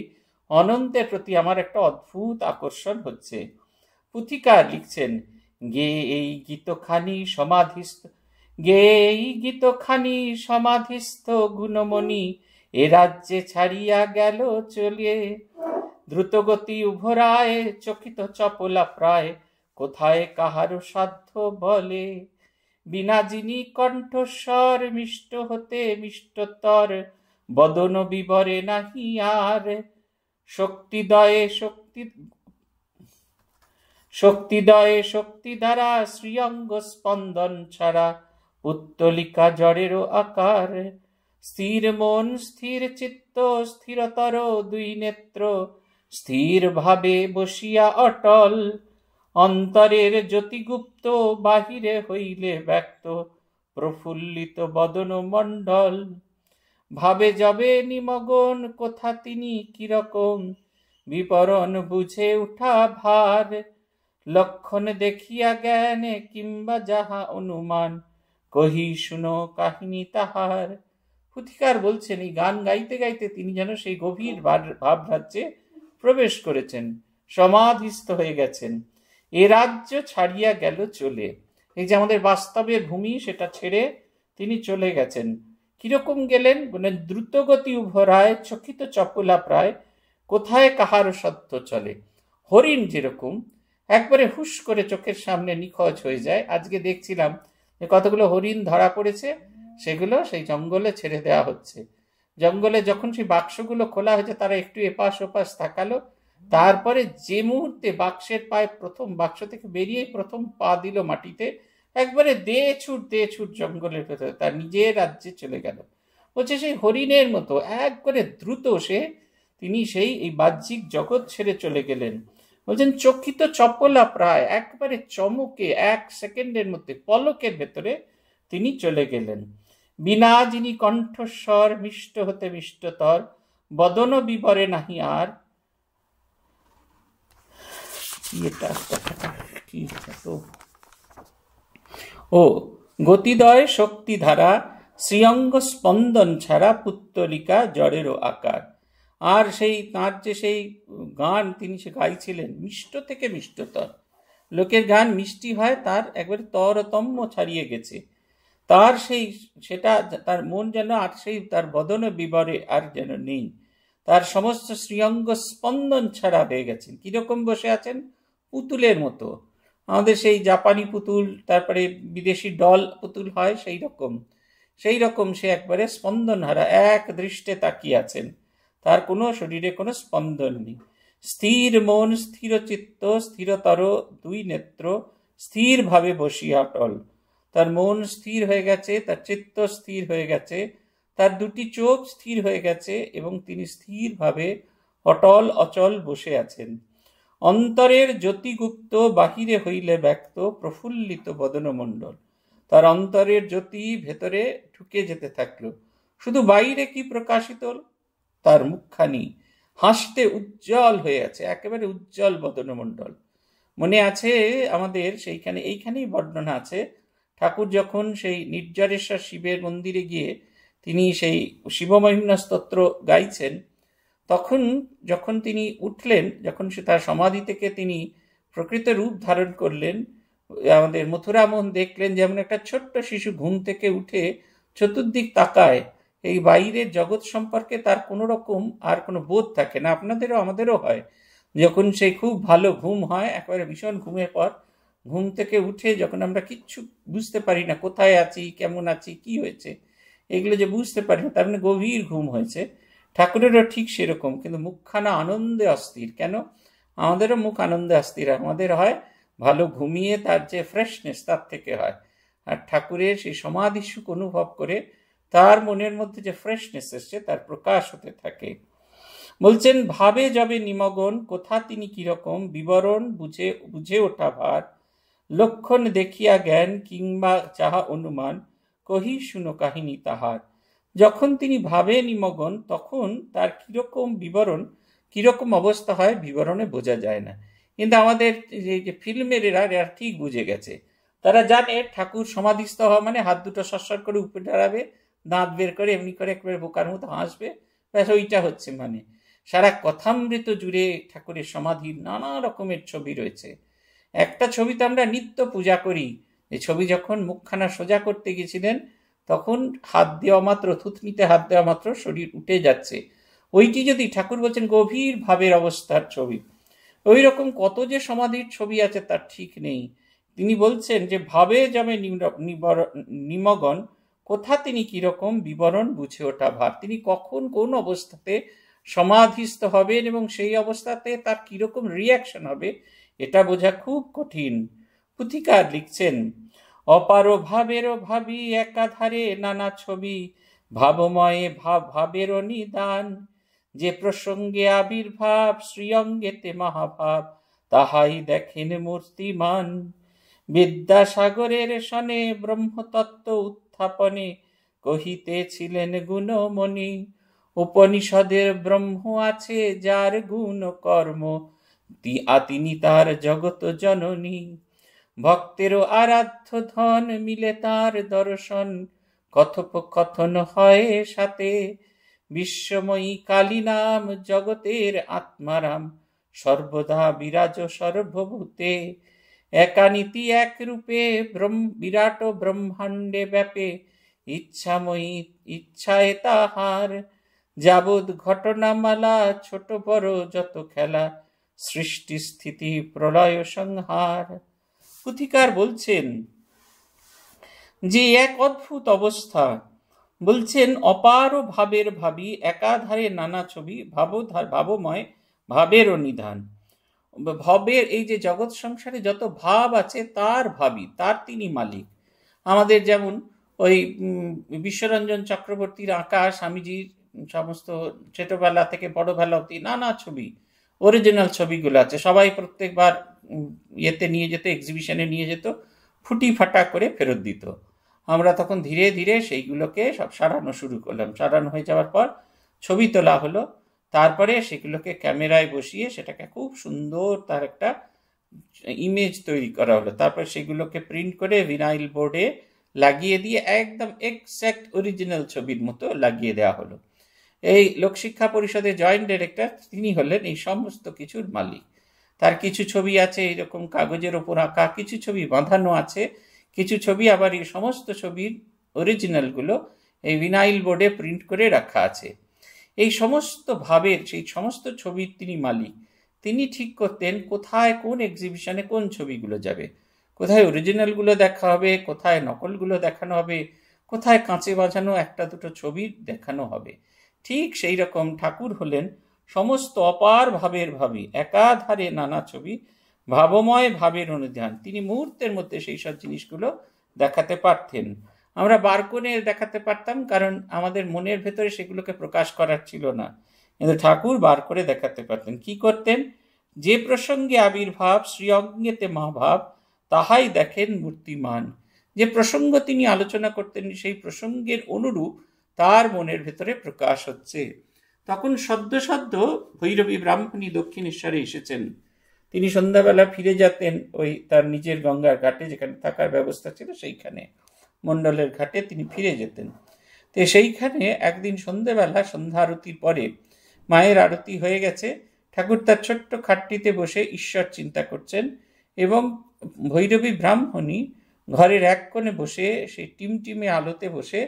অনন্তের প্রতি আমার একটা অদ্ভুত আকর্ষণ হচ্ছে পুথিকার লিখছেন গে এই গীতখানি সমাধিস্থ গে এই গীতখানি সমাধিস্থ গুণমণি এ রাজ্যে ছাড়িয়া গেল চলে দ্রুতগতি উভরায় চকিত চপলা প্রায় কোথায় কাহারো সাধ্য বলে বিনা যিনি কণ্ঠস্বর মিষ্ট হতে মিষ্টতর বদন বিবরে নাহি আর শক্তিদয়ে শক্তি শক্তিদয়ে শক্তি দ্বারা শ্রীঅঙ্গ স্পন্দন ছাড়া পুত্তলিকা জড়েরও আকার স্থির মন স্থির চিত্ত স্থিরতর দুই নেত্র স্থিরভাবে বসিয়া অটল অন্তরের জ্যোতিগুপ্ত বাহিরে হইলে ব্যক্ত প্রফুল্লিত বদন মণ্ডল ভাবে যাবে নিমগন কোথা তিনি কিরকম বিপরণ বুঝে উঠা ভার লক্ষণ দেখিয়া জ্ঞানে কিংবা যাহা অনুমান কহি শুনো কাহিনী তাহার পুথিকার বলছেন এই গান গাইতে গাইতে তিনি যেন সেই গভীর ভাব রাজ্যে প্রবেশ করেছেন সমাধিস্থ হয়ে গেছেন এ রাজ্য ছাড়িয়া গেল চলে এই যে আমাদের বাস্তবের ভূমি সেটা ছেড়ে তিনি চলে গেছেন কিরকম গেলেন মানে দ্রুতগতি উভরায় চকিত চপলা প্রায় কোথায় কাহার সত্য চলে হরিণ যেরকম একবারে হুশ করে চোখের সামনে নিখোঁজ হয়ে যায় আজকে দেখছিলাম যে কতগুলো হরিণ ধরা পড়েছে সেগুলো সেই জঙ্গলে ছেড়ে দেওয়া হচ্ছে জঙ্গলে যখন সেই বাক্সগুলো খোলা হয়েছে তারা একটু এপাশ ওপাশ তাকালো তারপরে যে মুহূর্তে বাক্সের পায়ে প্রথম বাক্স থেকে বেরিয়ে প্রথম পা দিল মাটিতে একবারে দে ছুট দে ছুট জঙ্গলের ভেতরে তার নিজের রাজ্যে চলে গেল বলছে সেই হরিণের মতো এক করে দ্রুত সে তিনি সেই এই বাহ্যিক জগৎ ছেড়ে চলে গেলেন বলছেন চক্ষিত চপলা প্রায় একবারে চমকে এক সেকেন্ডের মধ্যে পলকের ভেতরে তিনি চলে গেলেন বিনা যিনি কণ্ঠস্বর মিষ্ট হতে মিষ্টতর বদন বিবরে নাহি আর ও গতিদয় শক্তিধারা শ্রীঅঙ্গ স্পন্দন ছাড়া পুত্তলিকা জড়েরও আকার আর সেই তাঁর যে সেই গান তিনি সে গাইছিলেন মিষ্ট থেকে মিষ্টতর লোকের গান মিষ্টি হয় তার একবারে তরতম্য ছাড়িয়ে গেছে তার সেই সেটা তার মন যেন আর সেই তার বদনে বিবরে আর যেন নেই তার সমস্ত শ্রীঙ্গ স্পন্দন ছাড়া হয়ে গেছেন কীরকম বসে আছেন পুতুলের মতো আমাদের সেই জাপানি পুতুল তারপরে বিদেশি ডল পুতুল হয় সেই রকম সেই রকম সে একবারে স্পন্দন হারা এক দৃষ্টে তাকিয়ে আছেন তার কোনো শরীরে কোনো স্পন্দন নেই স্থির মন স্থির চিত্ত স্থিরতর দুই নেত্র স্থিরভাবে বসিয়া অটল তার মন স্থির হয়ে গেছে তার চিত্ত স্থির হয়ে গেছে তার দুটি চোখ স্থির হয়ে গেছে এবং তিনি স্থিরভাবে অটল অচল বসে আছেন অন্তরের জ্যোতিগুপ্ত বাহিরে হইলে ব্যক্ত প্রফুল্লিত বদনমণ্ডল তার অন্তরের জ্যোতি ভেতরে ঢুকে যেতে থাকল শুধু বাইরে কি প্রকাশিত তার মুখখানি হাসতে উজ্জ্বল হয়ে আছে একেবারে উজ্জ্বল বদনমণ্ডল মনে আছে আমাদের সেইখানে এইখানেই বর্ণনা আছে ঠাকুর যখন সেই নির্জারেশ্বর শিবের মন্দিরে গিয়ে তিনি সেই শিবমহিমনা স্তোত্র গাইছেন তখন যখন তিনি উঠলেন যখন সে তার সমাধি থেকে তিনি প্রকৃত রূপ ধারণ করলেন আমাদের মথুরামোহন দেখলেন যেমন একটা ছোট্ট শিশু ঘুম থেকে উঠে চতুর্দিক তাকায় এই বাইরের জগৎ সম্পর্কে তার কোনো রকম আর কোনো বোধ থাকে না আপনাদেরও আমাদেরও হয় যখন সে খুব ভালো ঘুম হয় একবারে ভীষণ ঘুমের পর ঘুম থেকে উঠে যখন আমরা কিচ্ছু বুঝতে পারি না কোথায় আছি কেমন আছি কি হয়েছে এগুলো যে বুঝতে পারি না তার মানে গভীর ঘুম হয়েছে ঠাকুরেরও ঠিক সেরকম কিন্তু মুখখানা আনন্দে অস্থির কেন আমাদেরও মুখ আনন্দে অস্থির আমাদের হয় ভালো ঘুমিয়ে তার যে ফ্রেশনেস তার থেকে হয় আর ঠাকুরের সেই সমাধি সুখ অনুভব করে তার মনের মধ্যে যে ফ্রেশনেস এসছে তার প্রকাশ হতে থাকে বলছেন ভাবে যাবে নিমগন কোথা তিনি কিরকম বিবরণ বুঝে বুঝে ওঠা ভার লক্ষণ দেখিয়া জ্ঞান কিংবা যাহা অনুমান কহি শুনো কাহিনী তাহার যখন তিনি ভাবে নিমগন তখন তার কিরকম বিবরণ কিরকম অবস্থা হয় বিবরণে বোঝা যায় না কিন্তু আমাদের যে ফিল্মের এরা এরা ঠিক বুঝে গেছে তারা জানে ঠাকুর সমাধিস্থ হওয়া মানে হাত দুটো সরসর করে উপরে দাঁড়াবে দাঁত বের করে এমনি করে একবারে বোকার মতো হাসবে ব্যাস ওইটা হচ্ছে মানে সারা কথামৃত জুড়ে ঠাকুরের সমাধির নানা রকমের ছবি রয়েছে একটা ছবি তো আমরা নিত্য পূজা করি যে ছবি যখন মুখখানা সোজা করতে গেছিলেন তখন হাত দেওয়া মাত্র থুতনিতে হাত দেওয়া মাত্র শরীর উঠে যাচ্ছে ওইটি যদি ঠাকুর বলছেন গভীর ভাবের অবস্থার ছবি ওই রকম কত যে সমাধির ছবি আছে তার ঠিক নেই তিনি বলছেন যে ভাবে যাবে নিমগন কোথা তিনি কিরকম বিবরণ বুঝে ওঠা ভাব তিনি কখন কোন অবস্থাতে সমাধিস্থ হবেন এবং সেই অবস্থাতে তার কিরকম রিয়াকশন হবে এটা বোঝা খুব কঠিন পুথিকার লিখছেন অপার ভাবেরও ভাবি একাধারে নানা ছবি ভাবময়ে ভাব ভাবেরও নিদান যে প্রসঙ্গে আবির্ভাব শ্রীঅঙ্গেতে মহাভাব তাহাই দেখেন মূর্তিমান বিদ্যাসাগরের সনে ব্রহ্মতত্ত্ব উত্থাপনে কহিতেছিলেন গুণমণি উপনিষদের ব্রহ্ম আছে যার গুণ কর্ম আ তিনি তার জগত জননী ভক্তেরও আরাধ্য ধন মিলে তার দর্শন কথোপকথন হয় সাথে বিশ্বময়ী কালী নাম জগতের আত্মারাম সর্বদা বিরাজ সর্বভূতে একানীতি এক রূপে বিরাট ব্রহ্মাণ্ডে ব্যাপে ইচ্ছাময়ী ইচ্ছায় তাহার যাবৎ ঘটনামালা ছোট বড় যত খেলা সৃষ্টি স্থিতি প্রলয় সংহার পুথিকার বলছেন যে এক অদ্ভুত অবস্থা বলছেন অপার ভাবের ভাবি একাধারে নানা ছবি ভাবধার ভাবময় ভাবেরও নিধান ভবের এই যে জগৎ সংসারে যত ভাব আছে তার ভাবি তার তিনি মালিক আমাদের যেমন ওই বিশ্বরঞ্জন চক্রবর্তীর আঁকা স্বামীজির সমস্ত ছোটবেলা থেকে বড়বেলা অব্দি নানা ছবি অরিজিনাল ছবিগুলো আছে সবাই প্রত্যেকবার ইয়েতে নিয়ে যেত এক্সিবিশনে নিয়ে যেত ফুটি ফাটা করে ফেরত দিত আমরা তখন ধীরে ধীরে সেইগুলোকে সব সারানো শুরু করলাম সারানো হয়ে যাওয়ার পর ছবি তোলা হলো তারপরে সেগুলোকে ক্যামেরায় বসিয়ে সেটাকে খুব সুন্দর তার একটা ইমেজ তৈরি করা হলো তারপর সেগুলোকে প্রিন্ট করে ভিনাইল বোর্ডে লাগিয়ে দিয়ে একদম এক্স্যাক্ট অরিজিনাল ছবির মতো লাগিয়ে দেওয়া হলো এই লোকশিক্ষা পরিষদের জয়েন্ট ডিরেক্টর তিনি হলেন এই সমস্ত কিছুর মালিক তার কিছু ছবি আছে এরকম কাগজের ওপর আঁকা কিছু ছবি বাঁধানো আছে কিছু ছবি আবার এই সমস্ত ছবির অরিজিনালগুলো এই ভিনাইল বোর্ডে প্রিন্ট করে রাখা আছে এই সমস্ত ভাবের সেই সমস্ত ছবির তিনি মালিক তিনি ঠিক করতেন কোথায় কোন এক্সিবিশনে কোন ছবিগুলো যাবে কোথায় অরিজিনালগুলো দেখা হবে কোথায় নকলগুলো দেখানো হবে কোথায় কাঁচে বাজানো একটা দুটো ছবি দেখানো হবে ঠিক সেই রকম ঠাকুর হলেন সমস্ত অপার ভাবের ভাবি একাধারে নানা ছবি ভাবময় ভাবের অনুধান তিনি মুহূর্তের মধ্যে সেই সব জিনিসগুলো দেখাতে পারতেন আমরা বার করে দেখাতে পারতাম কারণ আমাদের মনের ভেতরে সেগুলোকে প্রকাশ করার ছিল না কিন্তু ঠাকুর বার করে দেখাতে পারতেন কি করতেন যে প্রসঙ্গে আবির্ভাব শ্রীঅজ্ঞেতে মহাভাব তাহাই দেখেন মূর্তিমান যে প্রসঙ্গ তিনি আলোচনা করতেন সেই প্রসঙ্গের অনুরূপ তার মনের ভেতরে প্রকাশ হচ্ছে তখন সদ্য সদ্য ভৈরবী ব্রাহ্মণী দক্ষিণেশ্বরে এসেছেন তিনি সন্ধ্যাবেলা ফিরে যেতেন ওই তার নিজের গঙ্গার ঘাটে যেখানে থাকার ব্যবস্থা ছিল সেইখানে মণ্ডলের ঘাটে তিনি ফিরে যেতেন তো সেইখানে একদিন সন্ধ্যেবেলা সন্ধ্যা আরতির পরে মায়ের আরতি হয়ে গেছে ঠাকুর তার ছোট্ট খাটটিতে বসে ঈশ্বর চিন্তা করছেন এবং ভৈরবী ব্রাহ্মণী ঘরের এক কোণে বসে সেই টিমটিমে আলোতে বসে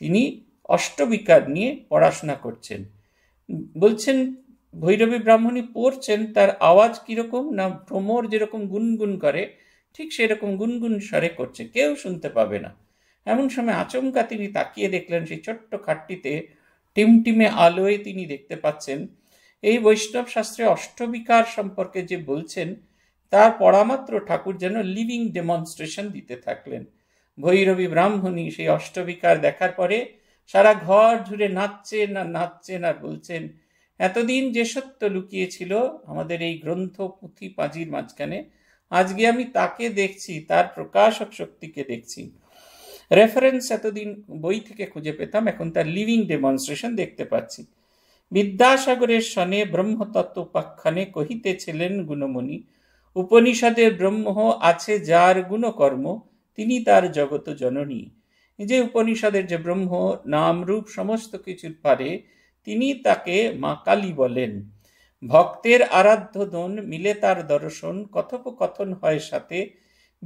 তিনি অষ্টবিকার নিয়ে পড়াশোনা করছেন বলছেন ভৈরবী ব্রাহ্মণী পড়ছেন তার আওয়াজ কীরকম না ভ্রমর যেরকম গুনগুন করে ঠিক সেরকম গুনগুন স্বরে করছে কেউ শুনতে পাবে না এমন সময় আচমকা তিনি তাকিয়ে দেখলেন সেই ছোট্ট খাটটিতে টিমটিমে আলোয় তিনি দেখতে পাচ্ছেন এই বৈষ্ণব শাস্ত্রে অষ্টবিকার সম্পর্কে যে বলছেন তার পড়ামাত্র ঠাকুর যেন লিভিং ডেমনস্ট্রেশন দিতে থাকলেন ভৈরবী ব্রাহ্মণী সেই অষ্টবিকার দেখার পরে সারা ঘর জুড়ে নাচছেন আর নাচছেন আর বলছেন এতদিন যে সত্য লুকিয়েছিল আমাদের এই গ্রন্থ পুঁথি পাঁজির মাঝখানে আজকে আমি তাকে দেখছি তার প্রকাশক শক্তিকে দেখছি রেফারেন্স এতদিন বই থেকে খুঁজে পেতাম এখন তার লিভিং ডেমনস্ট্রেশন দেখতে পাচ্ছি বিদ্যাসাগরের সনে ব্রহ্মতত্ত্ব উপাখ্যানে কহিতেছিলেন গুণমণি উপনিষদের ব্রহ্ম আছে যার গুণকর্ম তিনি তার জগত জননী যে উপনিষদের যে ব্রহ্ম নাম রূপ সমস্ত কিছুর পারে তিনি তাকে মা কালী বলেন ভক্তের আরাধ্য দন মিলে তার দর্শন কথোপকথন হয় সাথে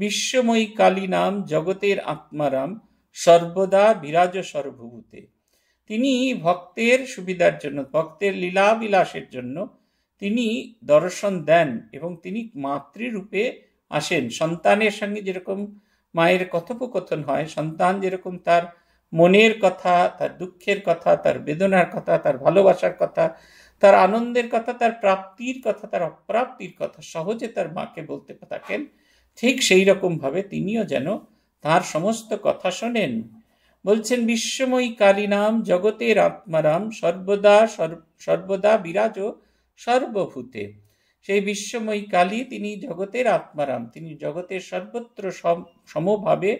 বিশ্বময়ী কালী নাম জগতের আত্মারাম সর্বদা বিরাজ সর্বভূতে তিনি ভক্তের সুবিধার জন্য ভক্তের লীলা বিলাসের জন্য তিনি দর্শন দেন এবং তিনি মাতৃরূপে আসেন সন্তানের সঙ্গে যেরকম মায়ের কথোপকথন হয় সন্তান যেরকম তার মনের কথা তার দুঃখের কথা তার বেদনার কথা তার ভালোবাসার কথা তার আনন্দের কথা তার প্রাপ্তির কথা তার অপ্রাপ্তির কথা সহজে তার মাকে বলতে থাকেন ঠিক সেই রকমভাবে তিনিও যেন তার সমস্ত কথা শোনেন বলছেন বিশ্বময়ী কালীনাম জগতের আত্মারাম সর্বদা সর্বদা বিরাজ সর্বভূতে সেই বিশ্বময়ী কালী তিনি জগতের আত্মারাম তিনি জগতের সর্বত্র সমভাবে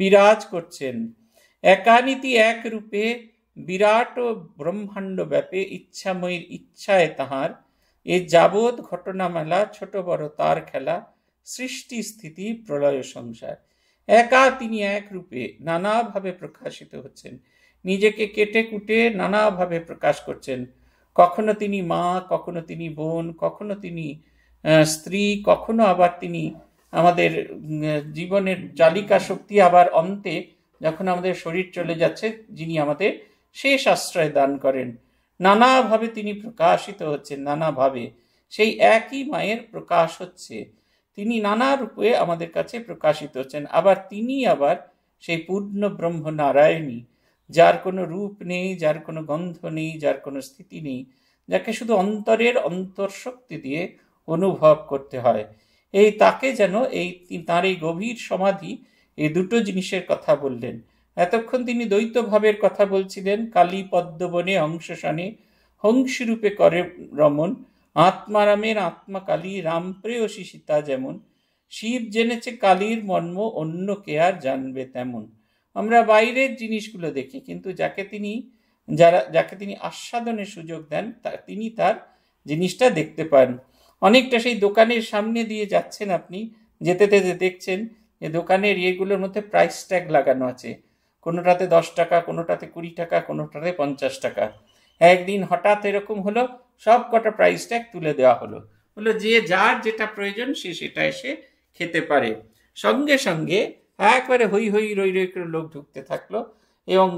বিরাজ করছেন একানীতি এক রূপে বিরাট ও ব্রহ্মাণ্ড ব্যাপে ইচ্ছাময়ীর ইচ্ছায় তাহার এ যাবৎ ঘটনামেলা ছোট বড় তার খেলা সৃষ্টি স্থিতি প্রলয় সংসার একা তিনি এক রূপে নানাভাবে প্রকাশিত হচ্ছেন নিজেকে কেটে কুটে নানাভাবে প্রকাশ করছেন কখনো তিনি মা কখনো তিনি বোন কখনো তিনি স্ত্রী কখনো আবার তিনি আমাদের জীবনের চালিকা শক্তি আবার অন্তে যখন আমাদের শরীর চলে যাচ্ছে যিনি আমাদের শেষ আশ্রয় দান করেন নানাভাবে তিনি প্রকাশিত হচ্ছেন নানাভাবে সেই একই মায়ের প্রকাশ হচ্ছে তিনি নানা রূপে আমাদের কাছে প্রকাশিত হচ্ছেন আবার তিনি আবার সেই পূর্ণ ব্রহ্ম নারায়ণী যার কোনো রূপ নেই যার কোনো গন্ধ নেই যার কোনো স্থিতি নেই যাকে শুধু অন্তরের শক্তি দিয়ে অনুভব করতে হয় এই তাকে যেন এই তাঁর এই গভীর সমাধি এই দুটো জিনিসের কথা বললেন এতক্ষণ তিনি দ্বৈতভাবের কথা বলছিলেন কালী পদ্মবনে হংসশনে হংসরূপে করে রমন আত্মারামের আত্মা কালী রামপ্রেয়সী সীতা যেমন শিব জেনেছে কালীর মর্ম অন্য কে আর জানবে তেমন আমরা বাইরের জিনিসগুলো দেখি কিন্তু যাকে তিনি যারা যাকে তিনি আস্বাদনের সুযোগ দেন তা তিনি তার জিনিসটা দেখতে পান অনেকটা সেই দোকানের সামনে দিয়ে যাচ্ছেন আপনি যেতে যেতে দেখছেন যে দোকানের ইয়েগুলোর মধ্যে প্রাইস ট্যাগ লাগানো আছে কোনোটাতে দশ টাকা কোনোটাতে কুড়ি টাকা কোনোটাতে পঞ্চাশ টাকা একদিন হঠাৎ এরকম হলো সব কটা প্রাইস ট্যাগ তুলে দেওয়া হলো বললো যে যার যেটা প্রয়োজন সে সেটা এসে খেতে পারে সঙ্গে সঙ্গে একবারে হই হই রই রই করে লোক ঢুকতে থাকলো এবং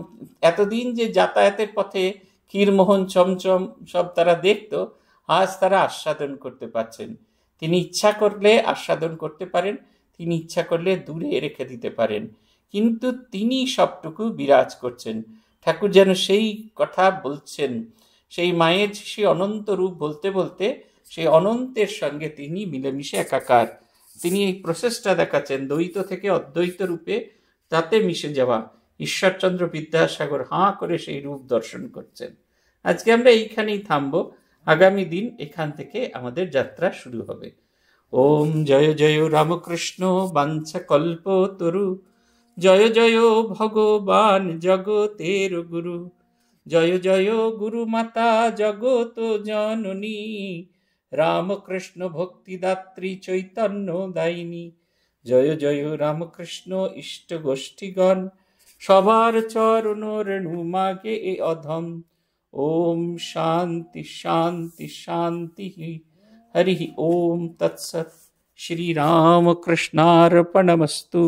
এতদিন যে যাতায়াতের পথে ক্ষীরমোহন চমচম সব তারা দেখত আজ তারা আস্বাদন করতে পারছেন তিনি ইচ্ছা করলে আস্বাদন করতে পারেন তিনি ইচ্ছা করলে দূরে রেখে দিতে পারেন কিন্তু তিনি সবটুকু বিরাজ করছেন ঠাকুর যেন সেই কথা বলছেন সেই মায়ের সেই অনন্ত রূপ বলতে বলতে সেই অনন্তের সঙ্গে তিনি মিলেমিশে একাকার তিনি এই প্রসেসটা দেখাচ্ছেন দ্বৈত থেকে অদ্বৈত রূপে তাতে মিশে যাওয়া ঈশ্বরচন্দ্র বিদ্যাসাগর হাঁ করে সেই রূপ দর্শন করছেন আজকে আমরা এইখানেই থামব আগামী দিন এখান থেকে আমাদের যাত্রা শুরু হবে ওম জয় জয় রামকৃষ্ণ বাঞ্ছা কল্প তরু জয় জয় ভগবান জগতের গুরু জয় জয় গুরু মাতা জগত জননী রামকৃষ্ণ ভক্তিদাত্রী চৈতন্য দায়িনী জয় জয় রামকৃষ্ণ ইষ্ট গোষ্ঠীগণ সবার চরণ রেণু মাগে এ অধম ওম শান্তি শান্তি শান্তি হরি ওম তৎসৎ শ্রীরামকৃষ্ণার্পণমস্তু